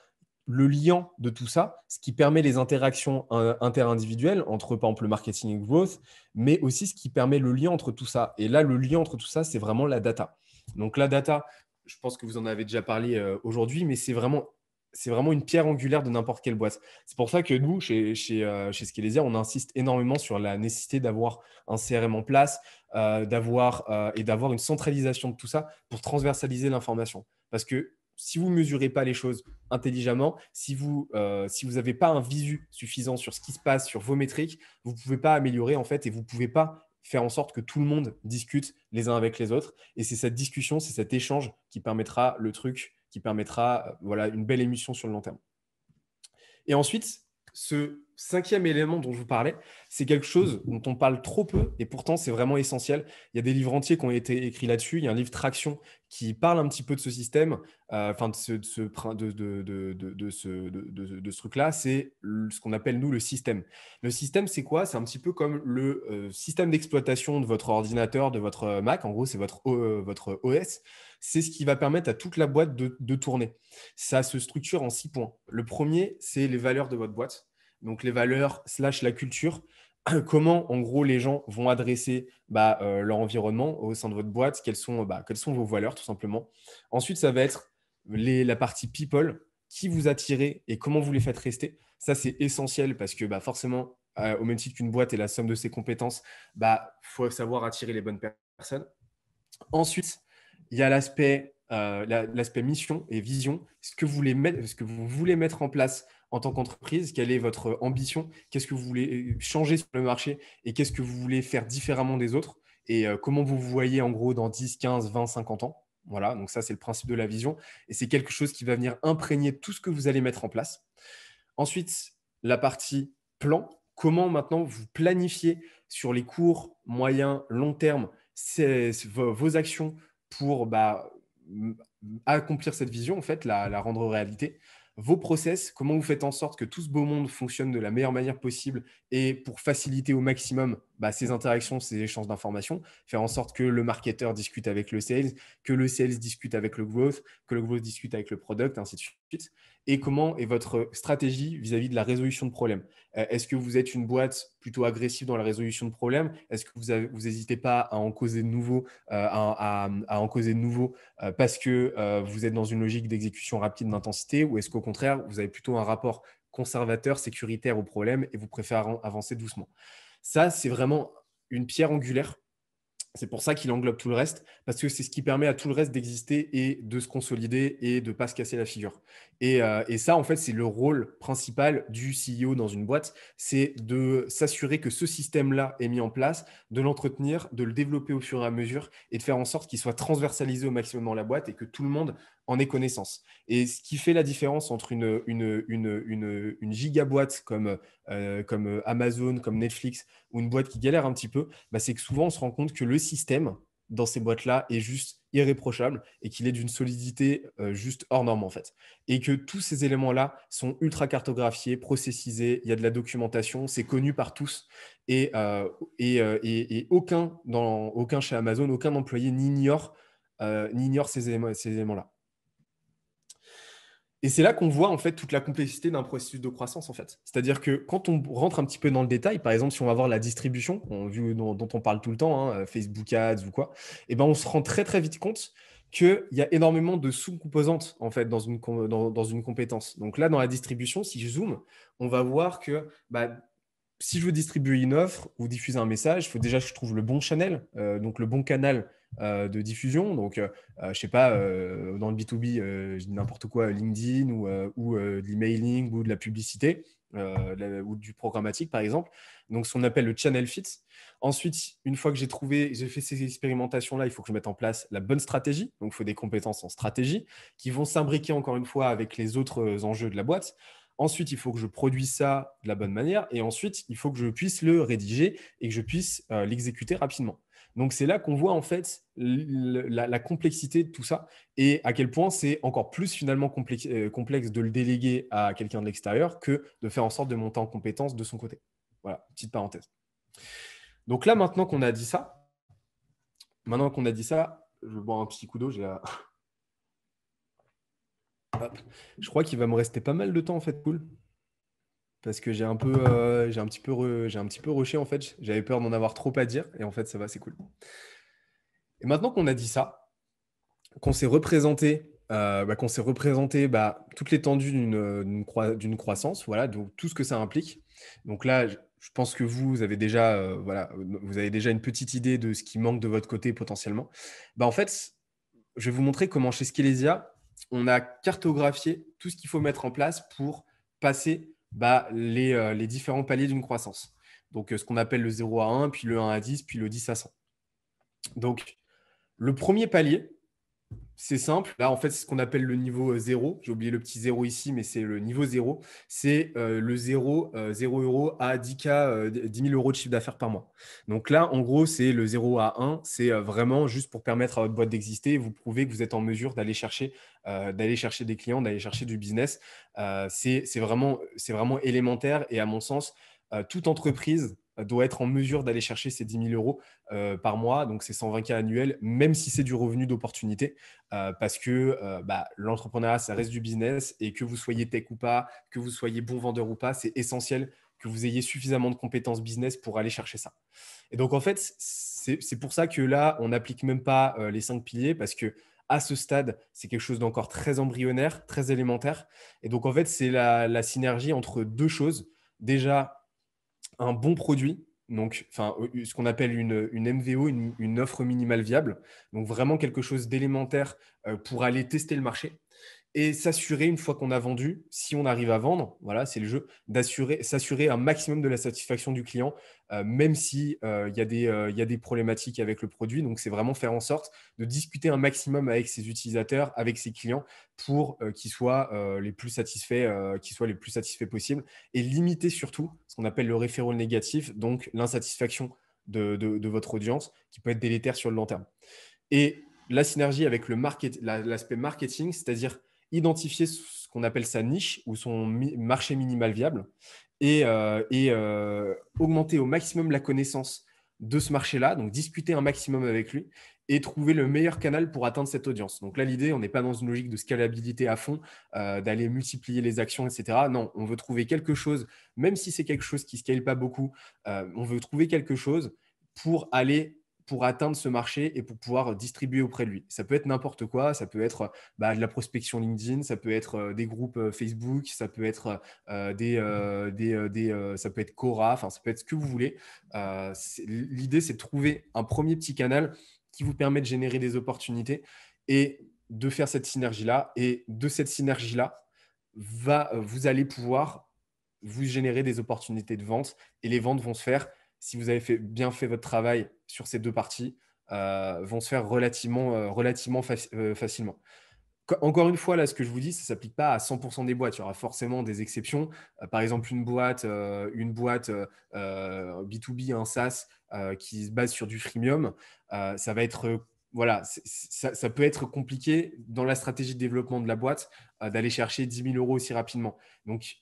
le liant de tout ça, ce qui permet les interactions euh, interindividuelles entre, par exemple, le marketing et growth, mais aussi ce qui permet le lien entre tout ça. Et là, le lien entre tout ça, c'est vraiment la data. Donc la data, je pense que vous en avez déjà parlé euh, aujourd'hui, mais c'est vraiment c'est vraiment une pierre angulaire de n'importe quelle boîte. C'est pour ça que nous, chez, chez, euh, chez on insiste énormément sur la nécessité d'avoir un CRM en place d'avoir et d'avoir une centralisation de tout ça pour transversaliser l'information. Parce que si vous mesurez pas les choses intelligemment, si vous euh, si vous n'avez pas un visu suffisant sur ce qui se passe, sur vos métriques, vous pouvez pas améliorer en fait et vous pouvez pas faire en sorte que tout le monde discute les uns avec les autres. Et c'est cette discussion, c'est cet échange qui permettra le truc, qui permettra euh, voilà une belle émission sur le long terme. Et ensuite, ce cinquième élément dont je vous parlais, c'est quelque chose mm. dont on parle trop peu et pourtant c'est vraiment essentiel. Il y a des livres entiers qui ont été écrits là-dessus. Il y a un livre Traction qui parle un petit peu de ce système, enfin de ce, truc-là. C'est ce qu'on appelle nous le système. Le système, c'est quoi C'est un petit peu comme le euh, système d'exploitation de votre ordinateur, de votre Mac. En gros, c'est votre, euh, votre OS c'est ce qui va permettre à toute la boîte de, tourner. Ça se structure en six points. Le premier, c'est les valeurs de votre boîte donc les valeurs slash la culture, comment en gros les gens vont adresser bah, euh, leur environnement au sein de votre boîte, euh, bah, quelles sont, vos valeurs tout simplement. Ensuite, ça va être la partie people, qui vous attirez et comment vous les faites rester. Ça, c'est essentiel parce que bah, forcément, euh, au même titre qu'une boîte est la somme de ses compétences, il faut savoir attirer les bonnes personnes. Ensuite, il y a l'aspect mission et vision, ce que, vous voulez mettre, ce que vous voulez mettre en place en tant qu'entreprise, quelle est votre ambition, qu'est-ce que vous voulez euh, changer sur le marché et qu'est-ce que vous voulez faire différemment des autres et euh, comment vous vous voyez en gros dans 10, 15, 20, 50 ans. Voilà, donc ça c'est le principe de la vision et c'est quelque chose qui va venir imprégner tout ce que vous allez mettre en place. Ensuite, la partie plan, comment maintenant vous planifiez sur les courts, moyens, long terme vos actions pour bah, accomplir cette vision, en fait, la rendre réalité vos process, comment vous faites en sorte que tout ce beau monde fonctionne de la meilleure manière possible et pour faciliter au maximum bah, ces interactions, ces échanges d'informations, faire en sorte que le marketeur discute avec le sales, que le sales discute avec le growth, que le growth discute avec le product, ainsi de suite. Et comment est votre stratégie vis-à-vis de la résolution de problèmes euh, Est-ce que vous êtes une boîte plutôt agressive dans la résolution de problèmes Est-ce que vous, n'hésitez pas à en causer de nouveau, euh, à, en causer de nouveau euh, parce que vous êtes dans une logique d'exécution rapide d'intensité Ou est-ce qu'au contraire, vous avez plutôt un rapport conservateur, sécuritaire au problème et vous préférez avancer doucement ça, c'est vraiment une pierre angulaire. C'est pour ça qu'il englobe tout le reste, parce que c'est ce qui permet à tout le reste d'exister et de se consolider et de ne pas se casser la figure. Euh, et, ça, en fait, c'est le rôle principal du CEO dans une boîte, c'est de s'assurer que ce système-là est mis en place, de l'entretenir, de le développer au fur et à mesure et de faire en sorte qu'il soit transversalisé au maximum dans la boîte et que tout le monde en est connaissance. Et ce qui fait la différence entre une, une, une, une, une gigaboîte comme, euh, comme Amazon, comme Netflix, ou une boîte qui galère un petit peu, bah, c'est que souvent on se rend compte que le système dans ces boîtes-là est juste irréprochable et qu'il est d'une solidité euh, juste hors norme en fait. Et que tous ces éléments-là sont ultra cartographiés, processisés, il y a de la documentation, c'est connu par tous. Et, euh, et, et, et, aucun, dans, aucun chez Amazon, aucun employé n'ignore n'ignore ces éléments-là. Ces éléments et c'est là qu'on voit en fait toute la complexité d'un processus de croissance en fait. C'est-à-dire que quand on rentre un petit peu dans le détail, par exemple si on va voir la distribution, dont, on parle tout le temps, hein, euh, Facebook Ads ou quoi, et eh ben on se rend très très vite compte qu'il y a énormément de sous-composantes en fait dans une, dans, dans, une compétence. Donc là dans la distribution, si je zoome, on va voir que bah, si je veux distribuer une offre ou diffuser un message, il faut déjà que je trouve le bon channel, euh, donc le bon canal euh, de diffusion. Donc, euh, euh, je ne sais pas, dans le B2B, n'importe quoi, LinkedIn ou, ou de l'emailing ou de la publicité. ou du programmatique par exemple. Donc ce qu'on appelle le channel fit. Ensuite, une fois que j'ai trouvé, j'ai fait ces expérimentations-là, il faut que je mette en place la bonne stratégie. Donc il faut des compétences en stratégie qui vont s'imbriquer encore une fois avec les autres enjeux de la boîte. Ensuite, il faut que je produise ça de la bonne manière. Et ensuite, il faut que je puisse le rédiger et que je puisse l'exécuter rapidement. Donc c'est là qu'on voit en fait la, complexité de tout ça et à quel point c'est encore plus finalement euh, complexe, de le déléguer à quelqu'un de l'extérieur que de faire en sorte de monter en compétence de son côté. Voilà, petite parenthèse. Donc là maintenant qu'on a dit ça, maintenant qu'on a dit ça, je bois un petit coup d'eau, Je crois qu'il va me rester pas mal de temps en fait, cool parce que j'ai un peu, euh, j'ai un petit peu, j'ai un petit peu rushé en fait. J'avais peur d'en avoir trop à dire et en fait ça va, c'est cool. Et maintenant qu'on a dit ça, qu'on s'est représenté, euh, bah, qu'on s'est représenté bah, toute l'étendue d'une euh, d'une croissance, voilà, donc tout ce que ça implique. Donc là, je pense que vous, avez déjà, euh, voilà, vous avez déjà une petite idée de ce qui manque de votre côté potentiellement. Bah, en fait, je vais vous montrer comment chez Skelesia, on a cartographié tout ce qu'il faut mettre en place pour passer bah, euh, les, différents paliers d'une croissance. Donc, euh, ce qu'on appelle le 0 à 1, puis le 1 à 10, puis le 10 à 100. Donc, le premier palier, c'est simple. Là, en fait, c'est ce qu'on appelle le niveau euh, zéro. J'ai oublié le petit zéro ici, mais c'est le niveau zéro. C'est euh, le zéro, euh, euros à 10K, 000 euros de chiffre d'affaires par mois. Donc là, en gros, c'est le zéro à 1. C'est vraiment juste pour permettre à votre boîte d'exister et vous prouver que vous êtes en mesure d'aller chercher, chercher des clients, d'aller chercher du business. c'est vraiment, vraiment élémentaire et à mon sens, toute entreprise doit être en mesure d'aller chercher ces 10 000 euros euh, par mois, donc ces 120 k annuels, même si c'est du revenu d'opportunité, euh, parce que euh, bah, l'entrepreneuriat, ça reste du business, et que vous soyez tech ou pas, que vous soyez bon vendeur ou pas, c'est essentiel que vous ayez suffisamment de compétences business pour aller chercher ça. Et donc en fait, c'est pour ça que là, on n'applique même pas les cinq piliers, parce que à ce stade, c'est quelque chose d'encore très embryonnaire, très élémentaire. Et donc en fait, c'est la, la synergie entre deux choses. Déjà, un bon produit, donc enfin, euh, euh, ce qu'on appelle une, MVO, une, offre minimale viable, donc vraiment quelque chose d'élémentaire euh, pour aller tester le marché et s'assurer, une fois qu'on a vendu, si on arrive à vendre, voilà, c'est le jeu, d'assurer, s'assurer un maximum de la satisfaction du client, euh, même s'il euh, y, euh, y, a des problématiques avec le produit. Donc, c'est vraiment faire en sorte de discuter un maximum avec ses utilisateurs, avec ses clients, pour qu'ils soient, les plus satisfaits, soient les plus satisfaits possibles, et limiter surtout ce qu'on appelle le référent négatif, donc l'insatisfaction de, votre audience, qui peut être délétère sur le long terme. Et la synergie avec l'aspect market, marketing, c'est-à-dire identifier ce qu'on appelle sa niche ou son marché minimal viable et, euh, euh, augmenter au maximum la connaissance de ce marché-là, donc discuter un maximum avec lui et trouver le meilleur canal pour atteindre cette audience. Donc là, l'idée, on n'est pas dans une logique de scalabilité à fond, euh, d'aller multiplier les actions, etc. Non, on veut trouver quelque chose, même si c'est quelque chose qui ne scale pas beaucoup, on veut trouver quelque chose pour aller pour atteindre ce marché et pour pouvoir euh, distribuer auprès de lui. Ça peut être n'importe quoi, ça peut être euh, bah, de la prospection LinkedIn, ça peut être euh, des groupes Facebook, ça peut être des, ça peut être Cora, enfin ça peut être ce que vous voulez. L'idée c'est de trouver un premier petit canal qui vous permet de générer des opportunités et de faire cette synergie là. Et de cette synergie là, va, vous allez pouvoir vous générer des opportunités de vente et les ventes vont se faire si vous avez bien fait votre travail sur ces deux parties, euh, vont se faire relativement, euh, relativement euh, facilement. Encore une fois, là, ce que je vous dis, ça ne s'applique pas à 100% des boîtes. Il y aura forcément des exceptions. par exemple, une boîte, une boîte B2B, un SaaS qui se base sur du freemium, ça va être voilà, ça, peut être compliqué dans la stratégie de développement de la boîte d'aller chercher 10 000 euros aussi rapidement. Donc,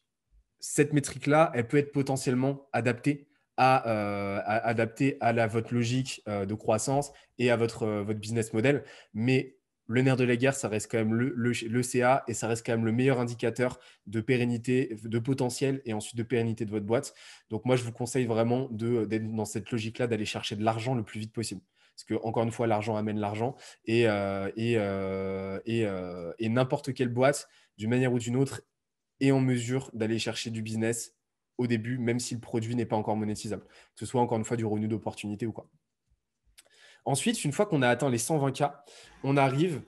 cette métrique-là, elle peut être potentiellement adaptée euh, à, adapter à votre logique euh, de croissance et à votre, euh, votre business model. Mais le nerf de la guerre, ça reste quand même le, CA et ça reste quand même le meilleur indicateur de pérennité, de potentiel et ensuite de pérennité de votre boîte. Donc moi, je vous conseille vraiment d'être dans cette logique-là, d'aller chercher de l'argent le plus vite possible. Parce que, encore une fois, l'argent amène l'argent et, et n'importe quelle boîte, d'une manière ou d'une autre, est en mesure d'aller chercher du business au début, même si le produit n'est pas encore monétisable, que ce soit encore une fois du revenu d'opportunité ou quoi. Ensuite, une fois qu'on a atteint les 120K, on arrive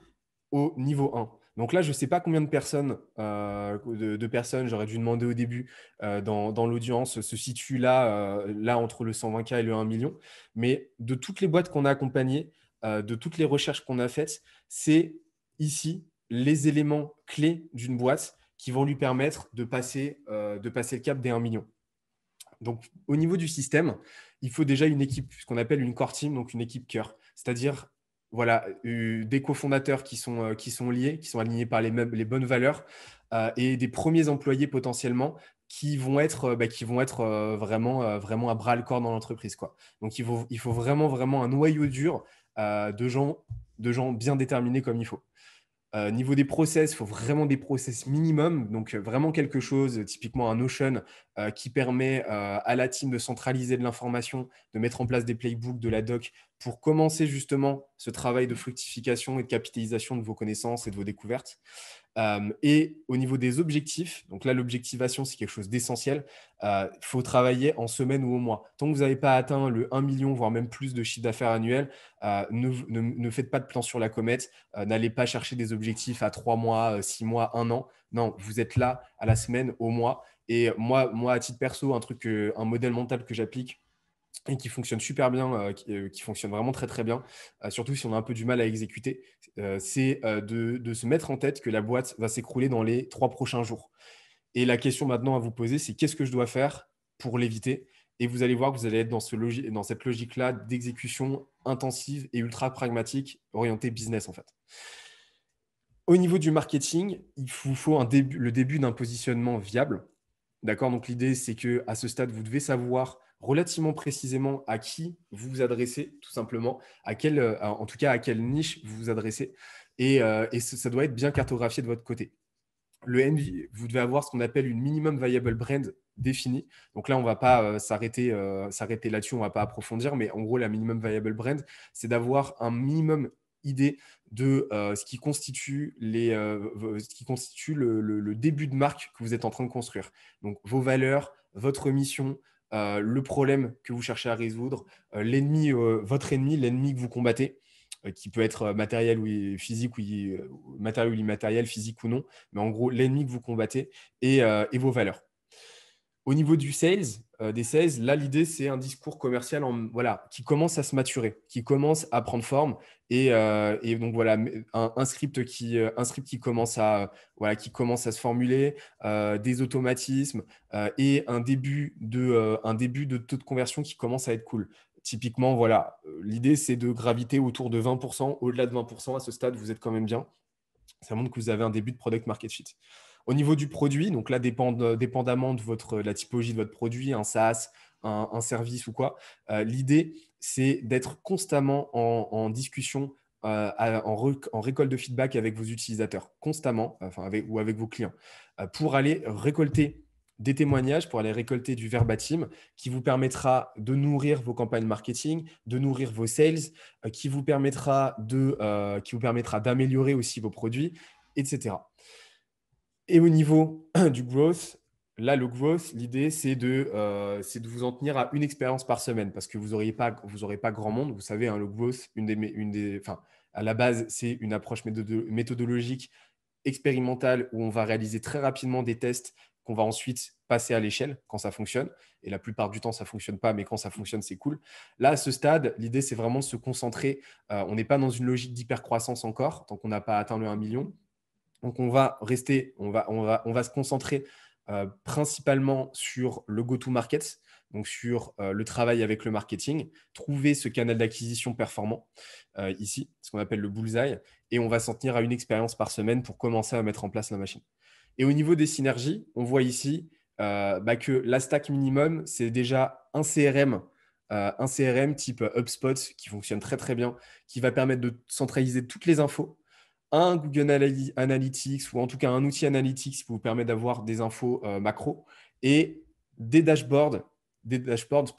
au niveau 1. Donc là, je ne sais pas combien de personnes, euh, de, personnes, j'aurais dû demander au début euh, dans, l'audience, se situe là, euh, là entre le 120K et le 1 million. Mais de toutes les boîtes qu'on a accompagnées, de toutes les recherches qu'on a faites, c'est ici les éléments clés d'une boîte qui vont lui permettre de passer, euh, de passer le cap des 1 million. Donc, au niveau du système, il faut déjà une équipe, ce qu'on appelle une core team, donc une équipe cœur, c'est-à-dire voilà, euh, des cofondateurs qui sont, euh, qui sont liés, qui sont alignés par les, les bonnes valeurs et des premiers employés potentiellement qui vont être, bah, qui vont être vraiment, vraiment à bras le corps dans l'entreprise. Quoi. Donc il faut, il faut vraiment, vraiment un noyau dur de, gens, de gens bien déterminés comme il faut. Euh, niveau des process, il faut vraiment des process minimum, donc euh, vraiment quelque chose, euh, typiquement un Notion, qui permet à la team de centraliser de l'information, de mettre en place des playbooks, de la doc, pour commencer justement ce travail de fructification et de capitalisation de vos connaissances et de vos découvertes. Euh, et au niveau des objectifs, donc là l'objectivation c'est quelque chose d'essentiel, il euh, faut travailler en semaine ou au mois. Tant que vous n'avez pas atteint le 1 million, voire même plus de chiffre d'affaires annuel, euh, ne, faites pas de plan sur la comète, n'allez pas chercher des objectifs à 3 mois, 6 mois, 1 an. Non, vous êtes là à la semaine, au mois. Et moi, moi à titre perso, un, truc, un modèle mental que j'applique, et qui fonctionne super bien, euh, euh, qui, fonctionne vraiment très très bien, euh, surtout si on a un peu du mal à exécuter, c'est de, se mettre en tête que la boîte va s'écrouler dans les trois prochains jours. Et la question maintenant à vous poser, c'est qu'est-ce que je dois faire pour l'éviter Et vous allez voir que vous allez être dans, ce dans cette logique-là d'exécution intensive et ultra pragmatique, orientée business en fait. Au niveau du marketing, il vous faut un début, le début d'un positionnement viable. D'accord Donc l'idée, c'est que à ce stade, vous devez savoir relativement précisément à qui vous vous adressez, tout simplement, à euh, en tout cas à quelle niche vous vous adressez. Et, euh, ça doit être bien cartographié de votre côté. Le NV, vous devez avoir ce qu'on appelle une minimum viable brand définie. Donc là, on ne va pas euh, s'arrêter, là-dessus, on ne va pas approfondir, mais en gros, la minimum viable brand, c'est d'avoir un minimum idée de ce qui constitue, ce qui constitue le, début de marque que vous êtes en train de construire. Donc vos valeurs, votre mission, euh, le problème que vous cherchez à résoudre, euh, l'ennemi, euh, votre ennemi, l'ennemi que vous combattez qui peut être matériel ou physique ou matériel ou immatériel, physique ou non, mais en gros l'ennemi que vous combattez et, et, vos valeurs. Au niveau du sales, euh, des 16, Là, l'idée, c'est un discours commercial voilà, qui commence à se maturer, qui commence à prendre forme. Et, euh, donc, voilà, un, script, qui, euh, un script qui, commence à, voilà, qui commence à se formuler, des automatismes et un début, de, un début de taux de conversion qui commence à être cool. Typiquement, voilà, l'idée, c'est de graviter autour de 20%. Au-delà de 20%, à ce stade, vous êtes quand même bien. Ça montre que vous avez un début de product market fit. Au niveau du produit, donc là, dépendamment de, votre, la typologie de votre produit, un SaaS, un, service ou quoi, euh, l'idée, c'est d'être constamment en, discussion, euh, en, récolte de feedback avec vos utilisateurs, constamment, enfin, avec, ou avec vos clients, euh, pour aller récolter des témoignages pour aller récolter du verbatim qui vous permettra de nourrir vos campagnes marketing, de nourrir vos sales, qui vous permettra de, qui vous permettra d'améliorer aussi vos produits, etc. Et au niveau du growth, là, le growth, l'idée, c'est de, euh, de vous en tenir à une expérience par semaine parce que vous n'aurez pas, pas grand monde. Vous savez, hein, le growth, une une des, à la base, c'est une approche méthodologique expérimentale où on va réaliser très rapidement des tests qu'on va ensuite passer à l'échelle quand ça fonctionne. Et la plupart du temps, ça ne fonctionne pas, mais quand ça fonctionne, c'est cool. Là, à ce stade, l'idée, c'est vraiment de se concentrer. Euh, on n'est pas dans une logique d'hypercroissance encore, tant qu'on n'a pas atteint le 1 million. Donc on va rester, on va, on va, on va se concentrer euh, principalement sur le go-to-market, donc sur euh, le travail avec le marketing, trouver ce canal d'acquisition performant euh, ici, ce qu'on appelle le bullseye, et on va s'en tenir à une expérience par semaine pour commencer à mettre en place la machine. Et au niveau des synergies, on voit ici bah, que la stack minimum, c'est déjà un CRM un CRM type HubSpot qui fonctionne très très bien, qui va permettre de centraliser toutes les infos un Google Analytics ou en tout cas un outil Analytics qui vous permet d'avoir des infos euh, macro et des dashboards, des dashboards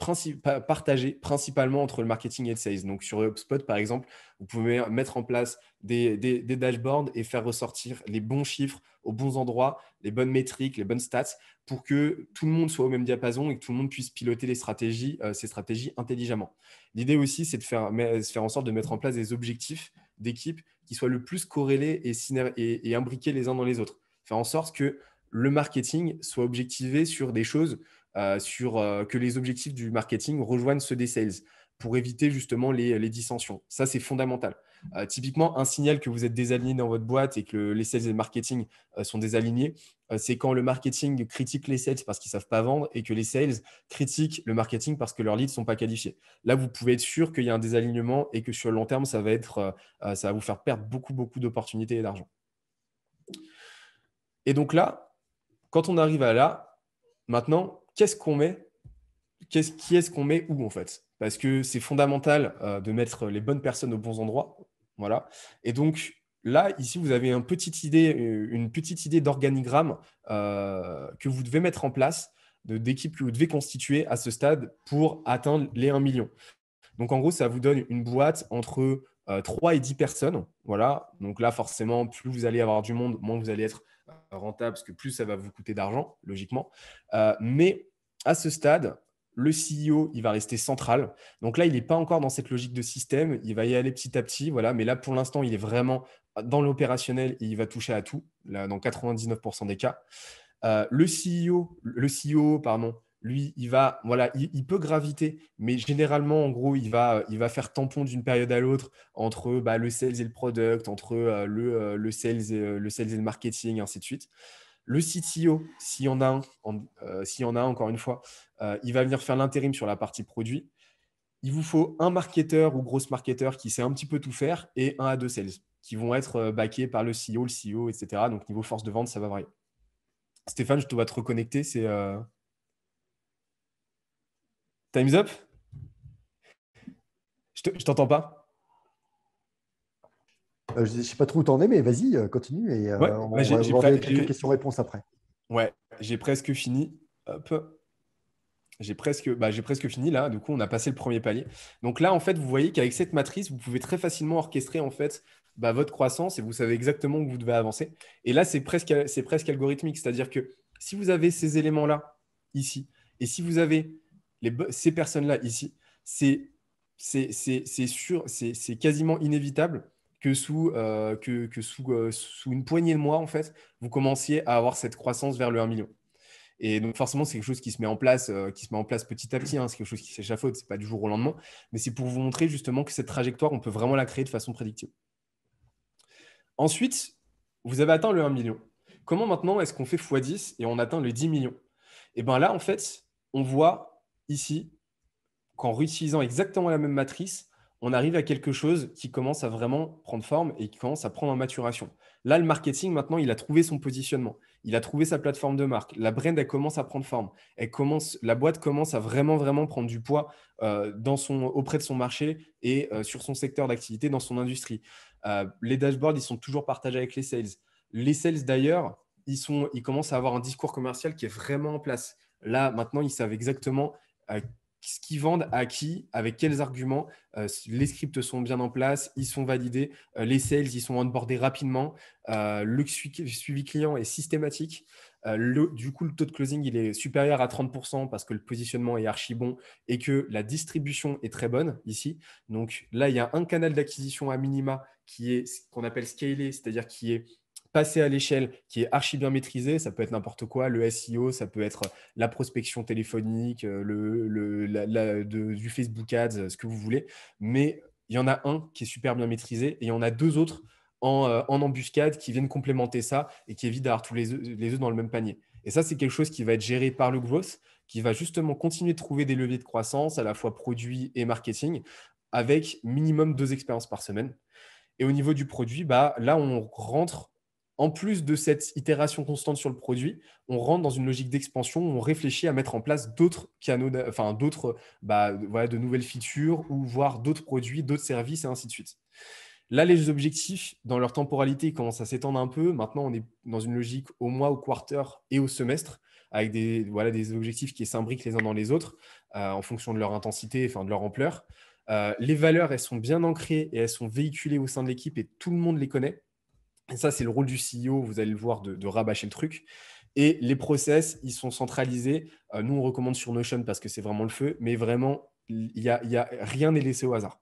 partagés principalement entre le marketing et le sales. Donc sur HubSpot par exemple, vous pouvez mettre en place des, dashboards et faire ressortir les bons chiffres aux bons endroits, les bonnes métriques, les bonnes stats pour que tout le monde soit au même diapason et que tout le monde puisse piloter les stratégies, euh, ces stratégies intelligemment. L'idée aussi, c'est de faire, faire en sorte de mettre en place des objectifs d'équipe soit le plus corrélés et, et, imbriqués les uns dans les autres. Faire en sorte que le marketing soit objectivé sur des choses, euh, sur euh, que les objectifs du marketing rejoignent ceux des sales pour éviter justement les, les dissensions. Ça, c'est fondamental. Euh, typiquement, un signal que vous êtes désaligné dans votre boîte et que les sales et le marketing euh, sont désalignés, euh, c'est quand le marketing critique les sales parce qu'ils ne savent pas vendre et que les sales critiquent le marketing parce que leurs leads ne sont pas qualifiés. Là, vous pouvez être sûr qu'il y a un désalignement et que sur le long terme, ça va, vous faire perdre beaucoup, beaucoup d'opportunités et d'argent. Et donc là, quand on arrive à là, maintenant, qu'est-ce qu'on met quest Qui est-ce qu'on met où en fait Parce que c'est fondamental de mettre les bonnes personnes aux bons endroits voilà. Et donc, là, ici, vous avez euh, une petite idée, d'organigramme euh, que vous devez mettre en place, d'équipe que vous devez constituer à ce stade pour atteindre les 1 million. Donc, en gros, ça vous donne une boîte entre 3 euh, et 10 personnes. Voilà. Donc là, forcément, plus vous allez avoir du monde, moins vous allez être rentable, parce que plus ça va vous coûter d'argent, logiquement. mais à ce stade, le CEO, il va rester central. Donc là, il n'est pas encore dans cette logique de système. Il va y aller petit à petit. Voilà. Mais là, pour l'instant, il est vraiment dans l'opérationnel et il va toucher à tout, là, dans 99% des cas. Euh, le CEO, le CEO, pardon, lui, il va, voilà, il, peut graviter, mais généralement, en gros, il va, il va faire tampon d'une période à l'autre entre bah, le sales et le product, entre euh, le, euh, le, sales et, le sales et le marketing, ainsi de suite. Le CTO, s'il y en a un, en euh, a encore une fois, euh, il va venir faire l'intérim sur la partie produit. Il vous faut un marketeur ou grosse marketeur qui sait un petit peu tout faire et un à deux sales qui vont être euh, backés par le CEO, le CEO, etc. Donc niveau force de vente, ça va varier. Stéphane, je te vois te reconnecter. C'est Time's up Je t'entends pas euh, je ne sais pas trop où t'en es, mais vas-y, euh, continue et euh, bah, on va quelques j'ai... questions-réponses après. Ouais, j'ai presque fini. J'ai presque, bah, j'ai presque fini là. Du coup, on a passé le premier palier. Donc là, en fait, vous voyez qu'avec cette matrice, vous pouvez très facilement orchestrer en fait bah, votre croissance et vous savez exactement où vous devez avancer. Et là, c'est presque, c'est presque algorithmique, c'est-à-dire que si vous avez ces éléments-là ici et si vous avez les, ces personnes-là ici, c'est, c'est sûr, c'est quasiment inévitable que sous, euh, que, sous, euh, sous, une poignée de mois, en fait, vous commenciez à avoir cette croissance vers le 1 million. Et donc forcément, c'est quelque chose qui se met en place, euh, qui se met en place petit à petit. Hein. c'est quelque chose qui s'échafaude, n'est pas du jour au lendemain. Mais c'est pour vous montrer justement que cette trajectoire, on peut vraiment la créer de façon prédictive. Ensuite, vous avez atteint le 1 million. Comment maintenant est-ce qu'on fait x10 et on atteint le 10 millions Et eh bien là, en fait, on voit ici qu'en réutilisant exactement la même matrice, on arrive à quelque chose qui commence à vraiment prendre forme et qui commence à prendre en maturation. Là, le marketing, maintenant, il a trouvé son positionnement. Il a trouvé sa plateforme de marque. La brand, elle commence à prendre forme. Elle commence, la boîte commence à vraiment, vraiment prendre du poids euh, dans son, auprès de son marché et euh, sur son secteur d'activité, dans son industrie. Euh, les dashboards, ils sont toujours partagés avec les sales. Les sales, d'ailleurs, ils, sont, ils commencent à avoir un discours commercial qui est vraiment en place. Là, maintenant, ils savent exactement ce qu'ils vendent à qui, avec quels arguments. Euh, les scripts sont bien en place, ils sont validés, euh, les sales, ils sont onboardés rapidement, euh, le suivi client est systématique. du coup, le taux de closing, il est supérieur à 30% parce que le positionnement est archi bon et que la distribution est très bonne ici. Donc là, il y a un canal d'acquisition à minima qui est ce qu'on appelle scalé, c'est-à-dire qui est passer à l'échelle qui est archi bien maîtrisée, ça peut être n'importe quoi, le SEO, ça peut être la prospection téléphonique, euh, le, du Facebook Ads, euh, ce que vous voulez, mais il y en a un qui est super bien maîtrisé et il y en a deux autres en, euh, embuscade qui viennent complémenter ça et qui évitent d'avoir tous les œufs, dans le même panier. Et ça, c'est quelque chose qui va être géré par le growth, qui va justement continuer de trouver des leviers de croissance, à la fois produit et marketing, avec minimum deux expériences par semaine. Et au niveau du produit, bah, là, on rentre en plus de cette itération constante sur le produit, on rentre dans une logique d'expansion où on réfléchit à mettre en place d'autres canaux, enfin d'autres, bah, voilà, de nouvelles features ou voir d'autres produits, d'autres services et ainsi de suite. Là, les objectifs, dans leur temporalité, commencent à s'étendre un peu. Maintenant, on est dans une logique au mois, au quarter et au semestre, avec des, voilà, des objectifs qui s'imbriquent les uns dans les autres, euh, en fonction de leur intensité, enfin de leur ampleur. Euh, les valeurs, elles sont bien ancrées et elles sont véhiculées au sein de l'équipe et tout le monde les connaît ça, c'est le rôle du CEO, vous allez le voir, de, rabâcher le truc. Et les process, ils sont centralisés. Euh, nous, on recommande sur Notion parce que c'est vraiment le feu, mais vraiment, y a, rien n'est laissé au hasard.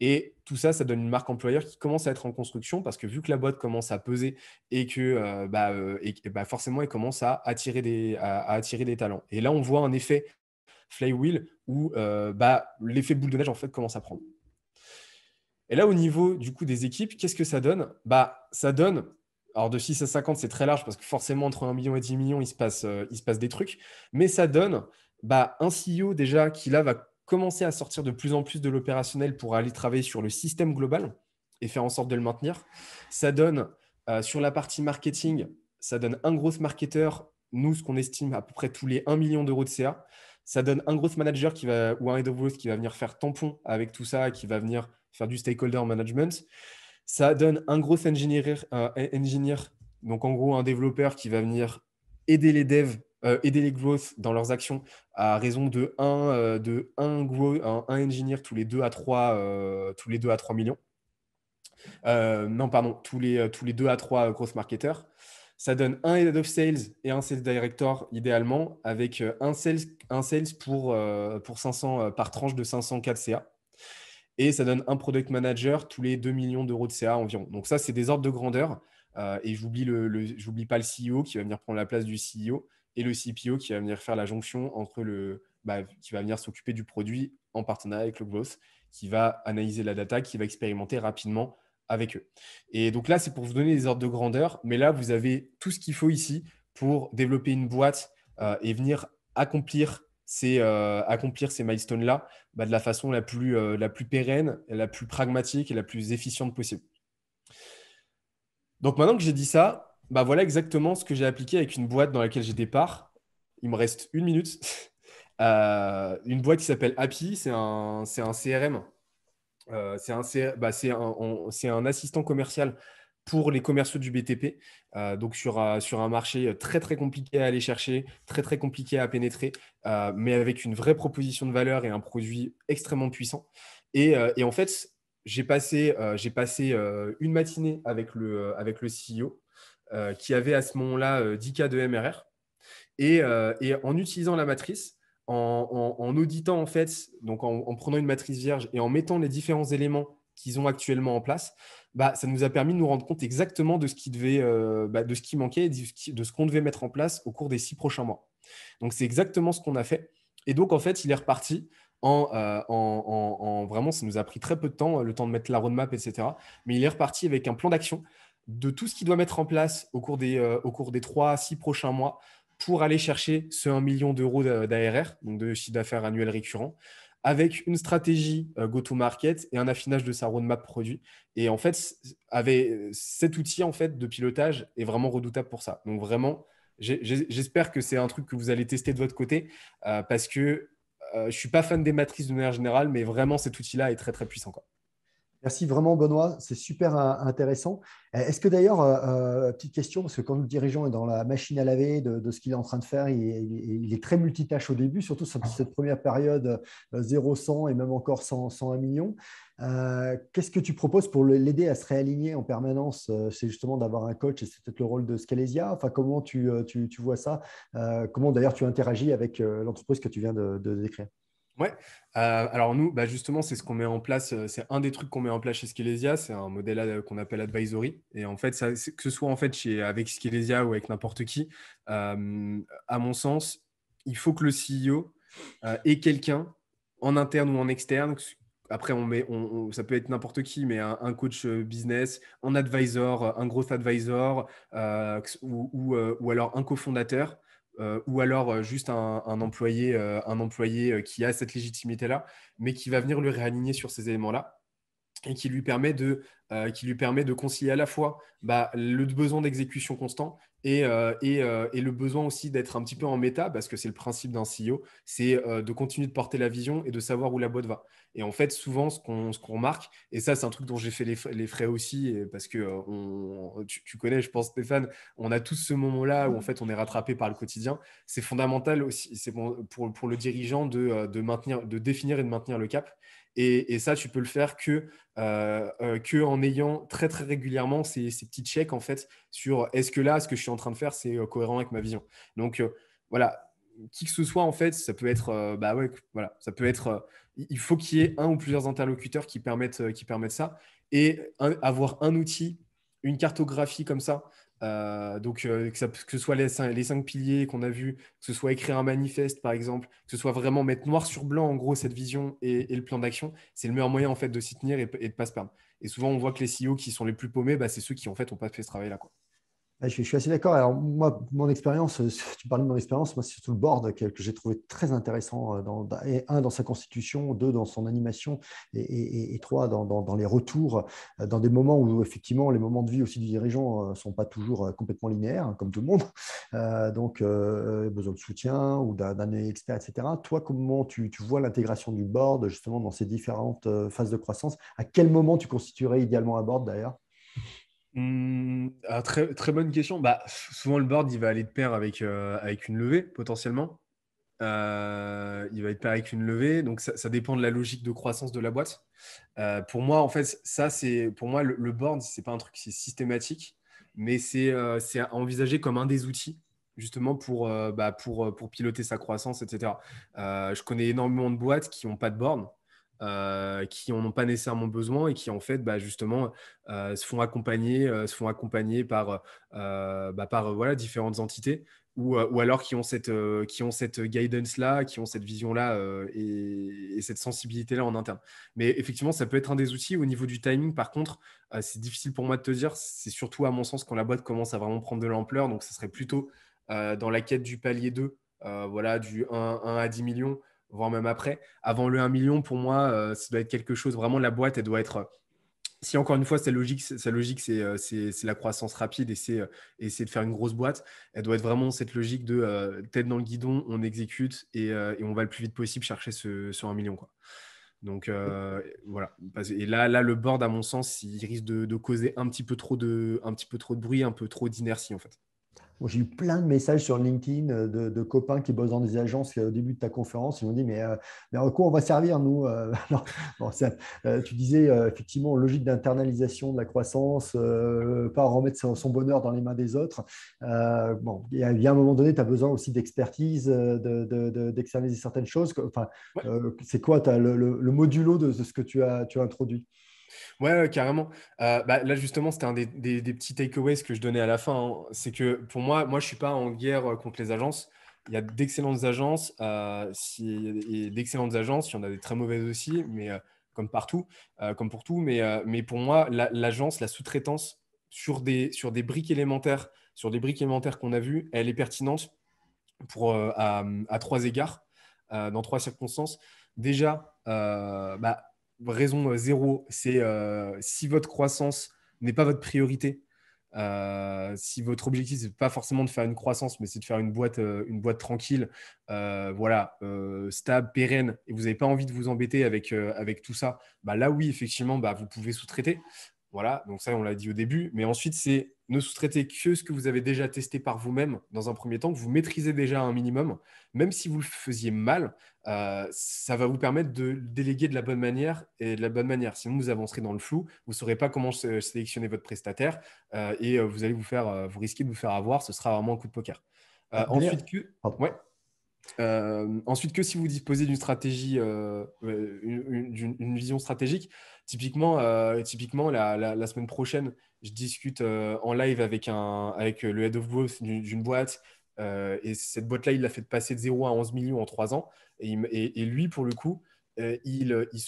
Et tout ça, ça donne une marque employeur qui commence à être en construction parce que vu que la boîte commence à peser et que euh, bah, euh, bah, forcément, elle commence à attirer, des, à, des talents. Et là, on voit un effet flywheel où bah, l'effet boule de neige en fait commence à prendre. Et là, au niveau du coup des équipes, qu'est-ce que ça donne Bah, ça donne. Alors de 6 à 50, c'est très large parce que forcément entre 1 million et 10 millions, il se passe, euh, il se passe des trucs. Mais ça donne bah, un CEO déjà qui là va commencer à sortir de plus en plus de l'opérationnel pour aller travailler sur le système global et faire en sorte de le maintenir. Ça donne euh, sur la partie marketing, ça donne un gros marketeur, nous ce qu'on estime à peu près tous les 1 million d'euros de CA. Ça donne un gros manager qui va, ou un head of growth qui va venir faire tampon avec tout ça, qui va venir faire du stakeholder management. Ça donne un gros euh, engineer, donc en gros un développeur qui va venir aider les devs, euh, aider les growth dans leurs actions à raison de 1 euh, de un, un, engineer tous les 2 à 3 tous les à 3 millions. non, pardon, tous les, tous les 2 à 3 growth marketeurs. Ça donne un head of sales et un sales director idéalement avec un sales, un sales pour, pour 500, par tranche de 500 4 CA. Et ça donne un product manager tous les 2 millions d'euros de CA environ. Donc ça, c'est des ordres de grandeur. Euh, et j'oublie le, j'oublie pas le CEO qui va venir prendre la place du CEO et le CPO qui va venir faire la jonction entre le, bah, qui va venir s'occuper du produit en partenariat avec le growth, qui va analyser la data, qui va expérimenter rapidement avec eux. Et donc là, c'est pour vous donner des ordres de grandeur, mais là, vous avez tout ce qu'il faut ici pour développer une boîte euh, et venir accomplir c'est euh, accomplir ces milestones-là bah, de la façon euh, la plus, pérenne, la plus pragmatique et la plus efficiente possible. Donc maintenant que j'ai dit ça, bah, voilà exactement ce que j'ai appliqué avec une boîte dans laquelle j'ai des Il me reste une minute. Euh, une boîte qui s'appelle Happy, c'est un, CRM. c'est un, bah, un, assistant commercial pour les commerciaux du BTP. Euh, donc sur, un marché très très compliqué à aller chercher, très très compliqué à pénétrer, euh, mais avec une vraie proposition de valeur et un produit extrêmement puissant. Et, euh, en fait, j'ai passé, une matinée avec le, avec CEO qui avait à ce moment-là 10K de MRR. Et, en utilisant la matrice, en, auditant en fait, donc en prenant une matrice vierge et en mettant les différents éléments qu'ils ont actuellement en place, bah, ça nous a permis de nous rendre compte exactement de ce qui, devait, euh, bah, de ce qui manquait et de ce qu'on devait mettre en place au cours des six prochains mois. Donc, c'est exactement ce qu'on a fait. Et donc, en fait, il est reparti en, euh, en, en, vraiment, ça nous a pris très peu de temps, le temps de mettre la roadmap, etc. Mais il est reparti avec un plan d'action de tout ce qu'il doit mettre en place au cours des, trois euh, au cours des à 6 prochains mois pour aller chercher ce 1 million d'euros d'ARR, donc de chiffre d'affaires annuel récurrent, avec une stratégie euh, go-to-market et un affinage de sa roadmap produit. Et en fait, avait cet outil en fait de pilotage est vraiment redoutable pour ça. Donc vraiment, j'espère que c'est un truc que vous allez tester de votre côté euh, parce que je euh, je suis pas fan des matrices de manière générale, mais vraiment cet outil-là est très très puissant. Merci vraiment Benoît, c'est super euh, intéressant. Euh, est-ce que d'ailleurs, euh, petite question, parce que quand le dirigeant est dans la machine à laver de, ce qu'il est en train de faire, il est, très multitâche au début, surtout sur cette première période 0-100 et même encore 100, 101 millions. Qu'est-ce que tu proposes pour l'aider à se réaligner en permanence C'est justement d'avoir un coach et c'est peut-être le rôle de Scalesia. Enfin, comment tu, vois ça Comment d'ailleurs tu interagis avec l'entreprise que tu viens de décrire Ouais. Euh, alors nous, bah, justement, c'est ce qu'on met en place. Euh, c'est un des trucs qu'on met en place chez Skelesia, c'est un modèle euh, qu'on appelle advisory. Et en fait, ça, que ce soit en fait chez, avec Skelesia ou avec n'importe qui, à mon sens, il faut que le CEO ait quelqu'un en interne ou en externe. Après, on met, ça peut être n'importe qui, mais un, coach business, un advisor, un growth advisor, ou alors un cofondateur euh, ou alors euh, juste un employé, un employé euh, qui a cette légitimité-là, mais qui va venir le réaligner sur ces éléments-là et qui lui permet de, euh, qui lui permet de concilier à la fois bah, le besoin d'exécution constant et, euh, euh, et, le besoin aussi d'être un petit peu en méta, parce que c'est le principe d'un CEO, c'est de continuer de porter la vision et de savoir où la boîte va. Et en fait, souvent, ce qu'on remarque, et ça, c'est un truc dont j'ai fait les, les, frais aussi, parce que on, tu, connais, je pense, Stéphane, on a tous ce moment-là où en fait, on est rattrapé par le quotidien. C'est fondamental aussi, c'est pour, pour, le dirigeant de, de, maintenir, de définir et de maintenir le cap. Et, ça, tu peux le faire que, euh, euh, que en ayant très très régulièrement ces, ces, petits checks en fait sur est-ce que là, ce que je suis en train de faire, c'est euh, cohérent avec ma vision. Donc voilà, qui que ce soit en fait, ça peut être bah ouais, voilà, ça peut être il faut qu'il y ait un ou plusieurs interlocuteurs qui permettent qui permettent ça et avoir un outil, une cartographie comme ça euh, donc, euh, que, ce soit les, cinq piliers qu'on a vus, que ce soit écrire un manifeste, par exemple, que ce soit vraiment mettre noir sur blanc, en gros, cette vision et, le plan d'action, c'est le meilleur moyen, en fait, de s'y tenir et, de ne pas se perdre. Et souvent, on voit que les CEO qui sont les plus paumés, bah, c'est ceux qui, en fait, n'ont pas fait ce travail-là. Je, suis assez d'accord. Alors, moi, mon expérience, euh, tu parles de mon expérience, moi, c'est surtout le board que, que j'ai trouvé très intéressant. Euh, dans, un, dans sa constitution, deux, dans son animation, et, trois, dans, les retours, euh, dans des moments où, effectivement, les moments de vie aussi du dirigeant ne sont pas toujours complètement linéaires, hein, comme tout le monde. donc, besoin de soutien ou d'un expert, etc. Toi, comment tu, tu vois l'intégration du board, justement, dans ces différentes phases de croissance À quel moment tu constituerais idéalement un board, d'ailleurs Mmh, ah, très, très, bonne question. Bah, souvent, le board, il va aller de pair avec, euh, une levée, potentiellement. Euh, il va être pair avec une levée. Donc, ça, dépend de la logique de croissance de la boîte. Euh, pour moi, en fait, ça, c'est pour moi, le, board, c'est pas un truc, c'est systématique, mais c'est envisagé comme un des outils justement pour, bah, pour, pour piloter sa croissance, etc. je connais énormément de boîtes qui n'ont pas de board. Euh, qui n'en ont pas nécessairement besoin et qui en fait bah, justement euh, se font accompagner, euh, se font accompagner par, bah, par voilà, différentes entités ou, alors qui ont cette, qui ont cette guidance là, qui ont cette vision là et, cette sensibilité là en interne. Mais effectivement, ça peut être un des outils au niveau du timing. Par contre, c'est difficile pour moi de te dire. C'est surtout à mon sens quand la boîte commence à vraiment prendre de l'ampleur. Donc, ça serait plutôt dans la quête du palier 2, voilà, du 1 à 10 millions voire même après. Avant le 1 million, pour moi, euh, ça doit être quelque chose. Vraiment, la boîte, elle doit être. Euh, si encore une fois, sa logique, euh, c'est, la croissance rapide et c'est, de faire une grosse boîte, elle doit être vraiment cette logique de tête dans le guidon, on exécute et, on va le plus vite possible chercher ce, sur 1 million. Quoi. Donc voilà. Et là, là, le board, à mon sens, il risque de, de, causer un petit peu trop de, un petit peu trop de bruit, un peu trop d'inertie en fait j'ai eu plein de messages sur LinkedIn euh, de, copains qui bossent dans des agences euh, au début de ta conférence. Ils m'ont dit Mais, euh, mais à quoi on va servir, nous Tu disais effectivement logique d'internalisation de la croissance, pas remettre son, bonheur dans les mains des autres. bon, il y a un moment donné, tu as besoin aussi d'expertise, d'externaliser certaines choses. C'est quoi le, modulo de, ce que tu as introduit Ouais, carrément. Euh, bah, là, justement, c'était un des, petits takeaways que je donnais à la fin. Hein. C'est que pour moi, moi, je suis pas en guerre euh, contre les agences. Il y a d'excellentes agences, euh, agences, il y en a des très mauvaises aussi, mais comme partout, comme pour tout. Mais, mais pour moi, l'agence, la, sous-traitance sur des, sur des briques élémentaires, sur des briques élémentaires qu'on a vues, elle est pertinente pour, à, trois égards, dans trois circonstances. Déjà, bah, raison euh, zéro, c'est euh, si votre croissance n'est pas votre priorité, euh, si votre objectif n'est pas forcément de faire une croissance, mais c'est de faire une boîte, une boîte tranquille, voilà, stable, pérenne, et vous n'avez pas envie de vous embêter avec, avec tout ça, bah là oui, effectivement, bah, vous pouvez sous-traiter. Voilà, donc ça on l'a dit au début, mais ensuite c'est ne sous traiter que ce que vous avez déjà testé par vous-même dans un premier temps, que vous maîtrisez déjà un minimum, même si vous le faisiez mal, euh, ça va vous permettre de déléguer de la bonne manière et de la bonne manière. Sinon, vous avancerez dans le flou, vous ne saurez pas comment sélectionner votre prestataire euh, et euh, vous allez vous faire, vous risquez de vous faire avoir. Ce sera vraiment un coup de poker. Ah, ensuite, que, oh. ouais, ensuite que si vous disposez d'une stratégie, d'une une vision stratégique, typiquement, typiquement la, semaine prochaine, je discute en live avec, un, avec le head of growth d'une boîte euh, et cette boîte-là, il l'a fait passer de 0 à 11 millions en 3 ans. Et, lui, pour le coup, euh, il, euh, il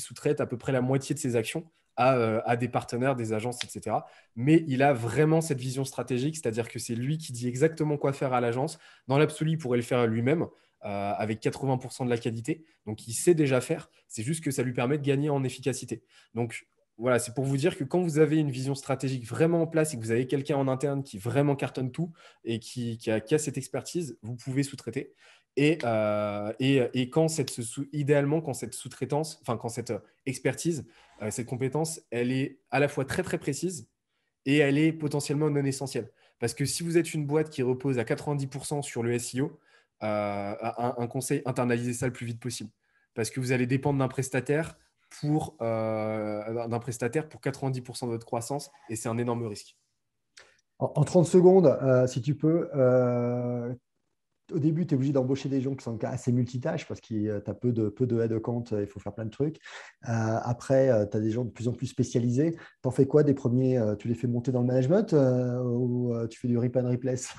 sous-traite à peu près la moitié de ses actions à, des partenaires, des agences, etc. Mais il a vraiment cette vision stratégique, c'est-à-dire que c'est lui qui dit exactement quoi faire à l'agence. Dans l'absolu, il pourrait le faire lui-même avec 80% de la qualité. Donc il sait déjà faire, c'est juste que ça lui permet de gagner en efficacité. Donc voilà, c'est pour vous dire que quand vous avez une vision stratégique vraiment en place et que vous avez quelqu'un en interne qui vraiment cartonne tout et qui, a, cette expertise, vous pouvez sous-traiter. Et, euh, euh, quand cette, idéalement, quand cette sous-traitance, enfin, quand cette euh, expertise, cette compétence, elle est à la fois très très précise et elle est potentiellement non essentielle. Parce que si vous êtes une boîte qui repose à 90% sur le SEO, un, un, conseil, internalisez ça le plus vite possible. Parce que vous allez dépendre d'un prestataire pour euh, d'un prestataire pour 90% de votre croissance et c'est un énorme risque. En, 30 secondes, euh, si tu peux, euh, au début, tu es obligé d'embaucher des gens qui sont assez multitâches parce que tu as peu de, peu de head il faut faire plein de trucs. après, tu as des gens de plus en plus spécialisés. en fais quoi des premiers Tu les fais monter dans le management ou tu fais du rip and replace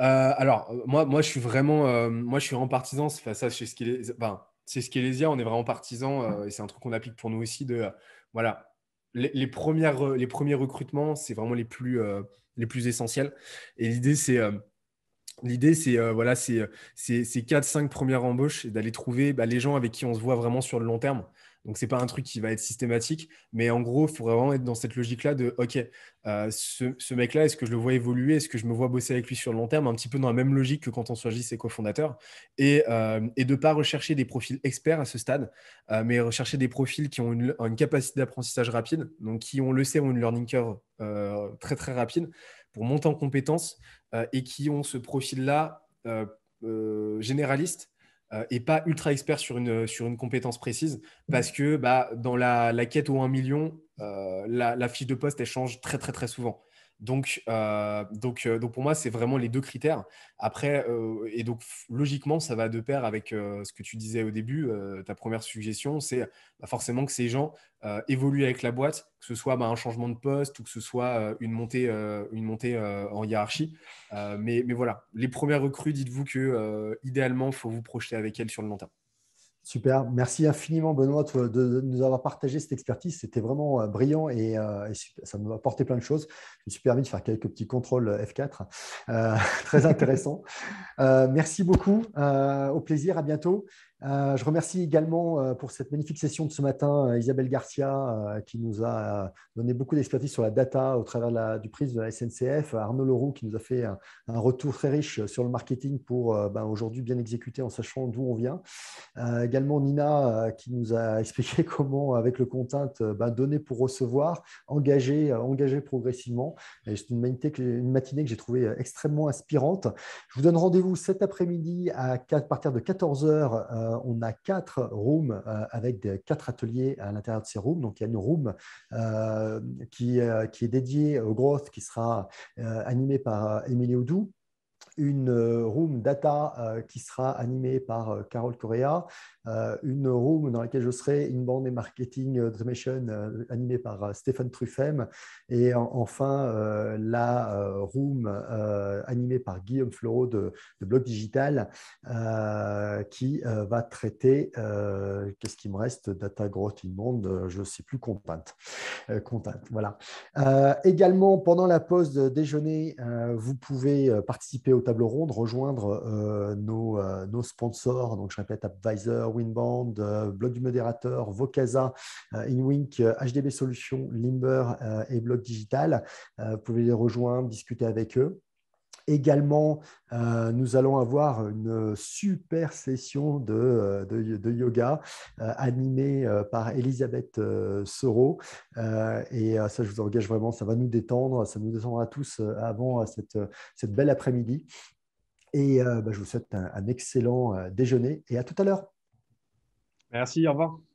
alors, moi, moi, je suis vraiment, moi, je suis en partisan, ça, c'est ce qui est, c'est ce qu'Elesia, on est vraiment partisans, euh, et c'est un truc qu'on applique pour nous aussi, de euh, voilà, euh, les, premiers recrutements, c'est vraiment les plus, essentiels. Et l'idée, c'est... L'idée, c'est voilà, c'est, 4 premières embauches et d'aller trouver bah, les gens avec qui on se voit vraiment sur le long terme. Donc, ce n'est pas un truc qui va être systématique, mais en gros, il faudrait vraiment être dans cette logique-là de OK, euh, ce, mec-là, est-ce que je le vois évoluer Est-ce que je me vois bosser avec lui sur le long terme Un petit peu dans la même logique que quand on choisit ses cofondateurs. Et, euh, et de ne pas rechercher des profils experts à ce stade, euh, mais rechercher des profils qui ont une, capacité d'apprentissage rapide, donc qui, on le sait, ont une learning curve très, très rapide pour monter en compétences et qui ont ce profil-là généraliste euh, et pas ultra expert sur une, compétence précise mm. parce que bah, dans la, quête au 1 million, euh, la, la, fiche de poste, elle change très, très, très souvent. Donc, euh, donc, euh, donc pour moi, c'est vraiment les deux critères. Après, euh, et donc logiquement, ça va de pair avec ce que tu disais au début. ta première suggestion, c'est bah, forcément que ces gens évoluent avec la boîte, que ce soit bah, un changement de poste ou que ce soit une montée, une montée en hiérarchie. mais, mais voilà, les premières recrues, dites-vous que idéalement, il faut vous projeter avec elles sur le long terme. Super, merci infiniment Benoît de, nous avoir partagé cette expertise. C'était vraiment euh, brillant et, euh, ça m'a apporté plein de choses. Je me suis permis de faire quelques petits contrôles euh, F4, très intéressant. merci beaucoup, au plaisir, à bientôt. Euh, je remercie également euh, pour cette magnifique session de ce matin euh, Isabelle Garcia qui nous a donné beaucoup d'expertise sur la data au travers du prisme de la SNCF, Arnaud Leroux qui nous a fait un, retour très riche sur le marketing pour ben, aujourd'hui bien exécuter en sachant d'où on vient. également Nina qui nous a expliqué comment avec le content donner pour recevoir, engager, engager progressivement. C'est une, matinée que j'ai trouvée extrêmement inspirante. Je vous donne rendez-vous cet après-midi à, à, partir de 14h euh, on a quatre rooms euh, avec quatre ateliers à l'intérieur de ces rooms. Donc, il y a une room euh, qui, est dédiée au growth, qui sera animée par Émilie Oudou une euh, room data euh, qui sera animée par euh, Carole Correa, une room dans laquelle je serai inbound et marketing automation animée par Stéphane Truffem, et enfin la room animée par Guillaume Fleureau de, de Blog Digital qui va traiter, qu'est-ce qui me reste, data growth inbound, je ne sais plus, content. Contact, voilà. également, pendant la pause déjeuner, vous pouvez participer au table ronde rejoindre euh, euh, nos, sponsors, donc je répète, Advisor, Winband, euh, Blog du Modérateur, Vocasa, InWink, HDB Solutions, Limber et Blog Digital. vous pouvez les rejoindre, discuter avec eux. Également, euh, nous allons avoir une super session de, euh, yoga euh, animée par Elisabeth Soro. et ça, je vous engage vraiment, ça va nous détendre, ça nous détendra tous avant cette, cette belle après-midi. Et bah, je vous souhaite un excellent déjeuner et à tout à l'heure. Merci, au revoir.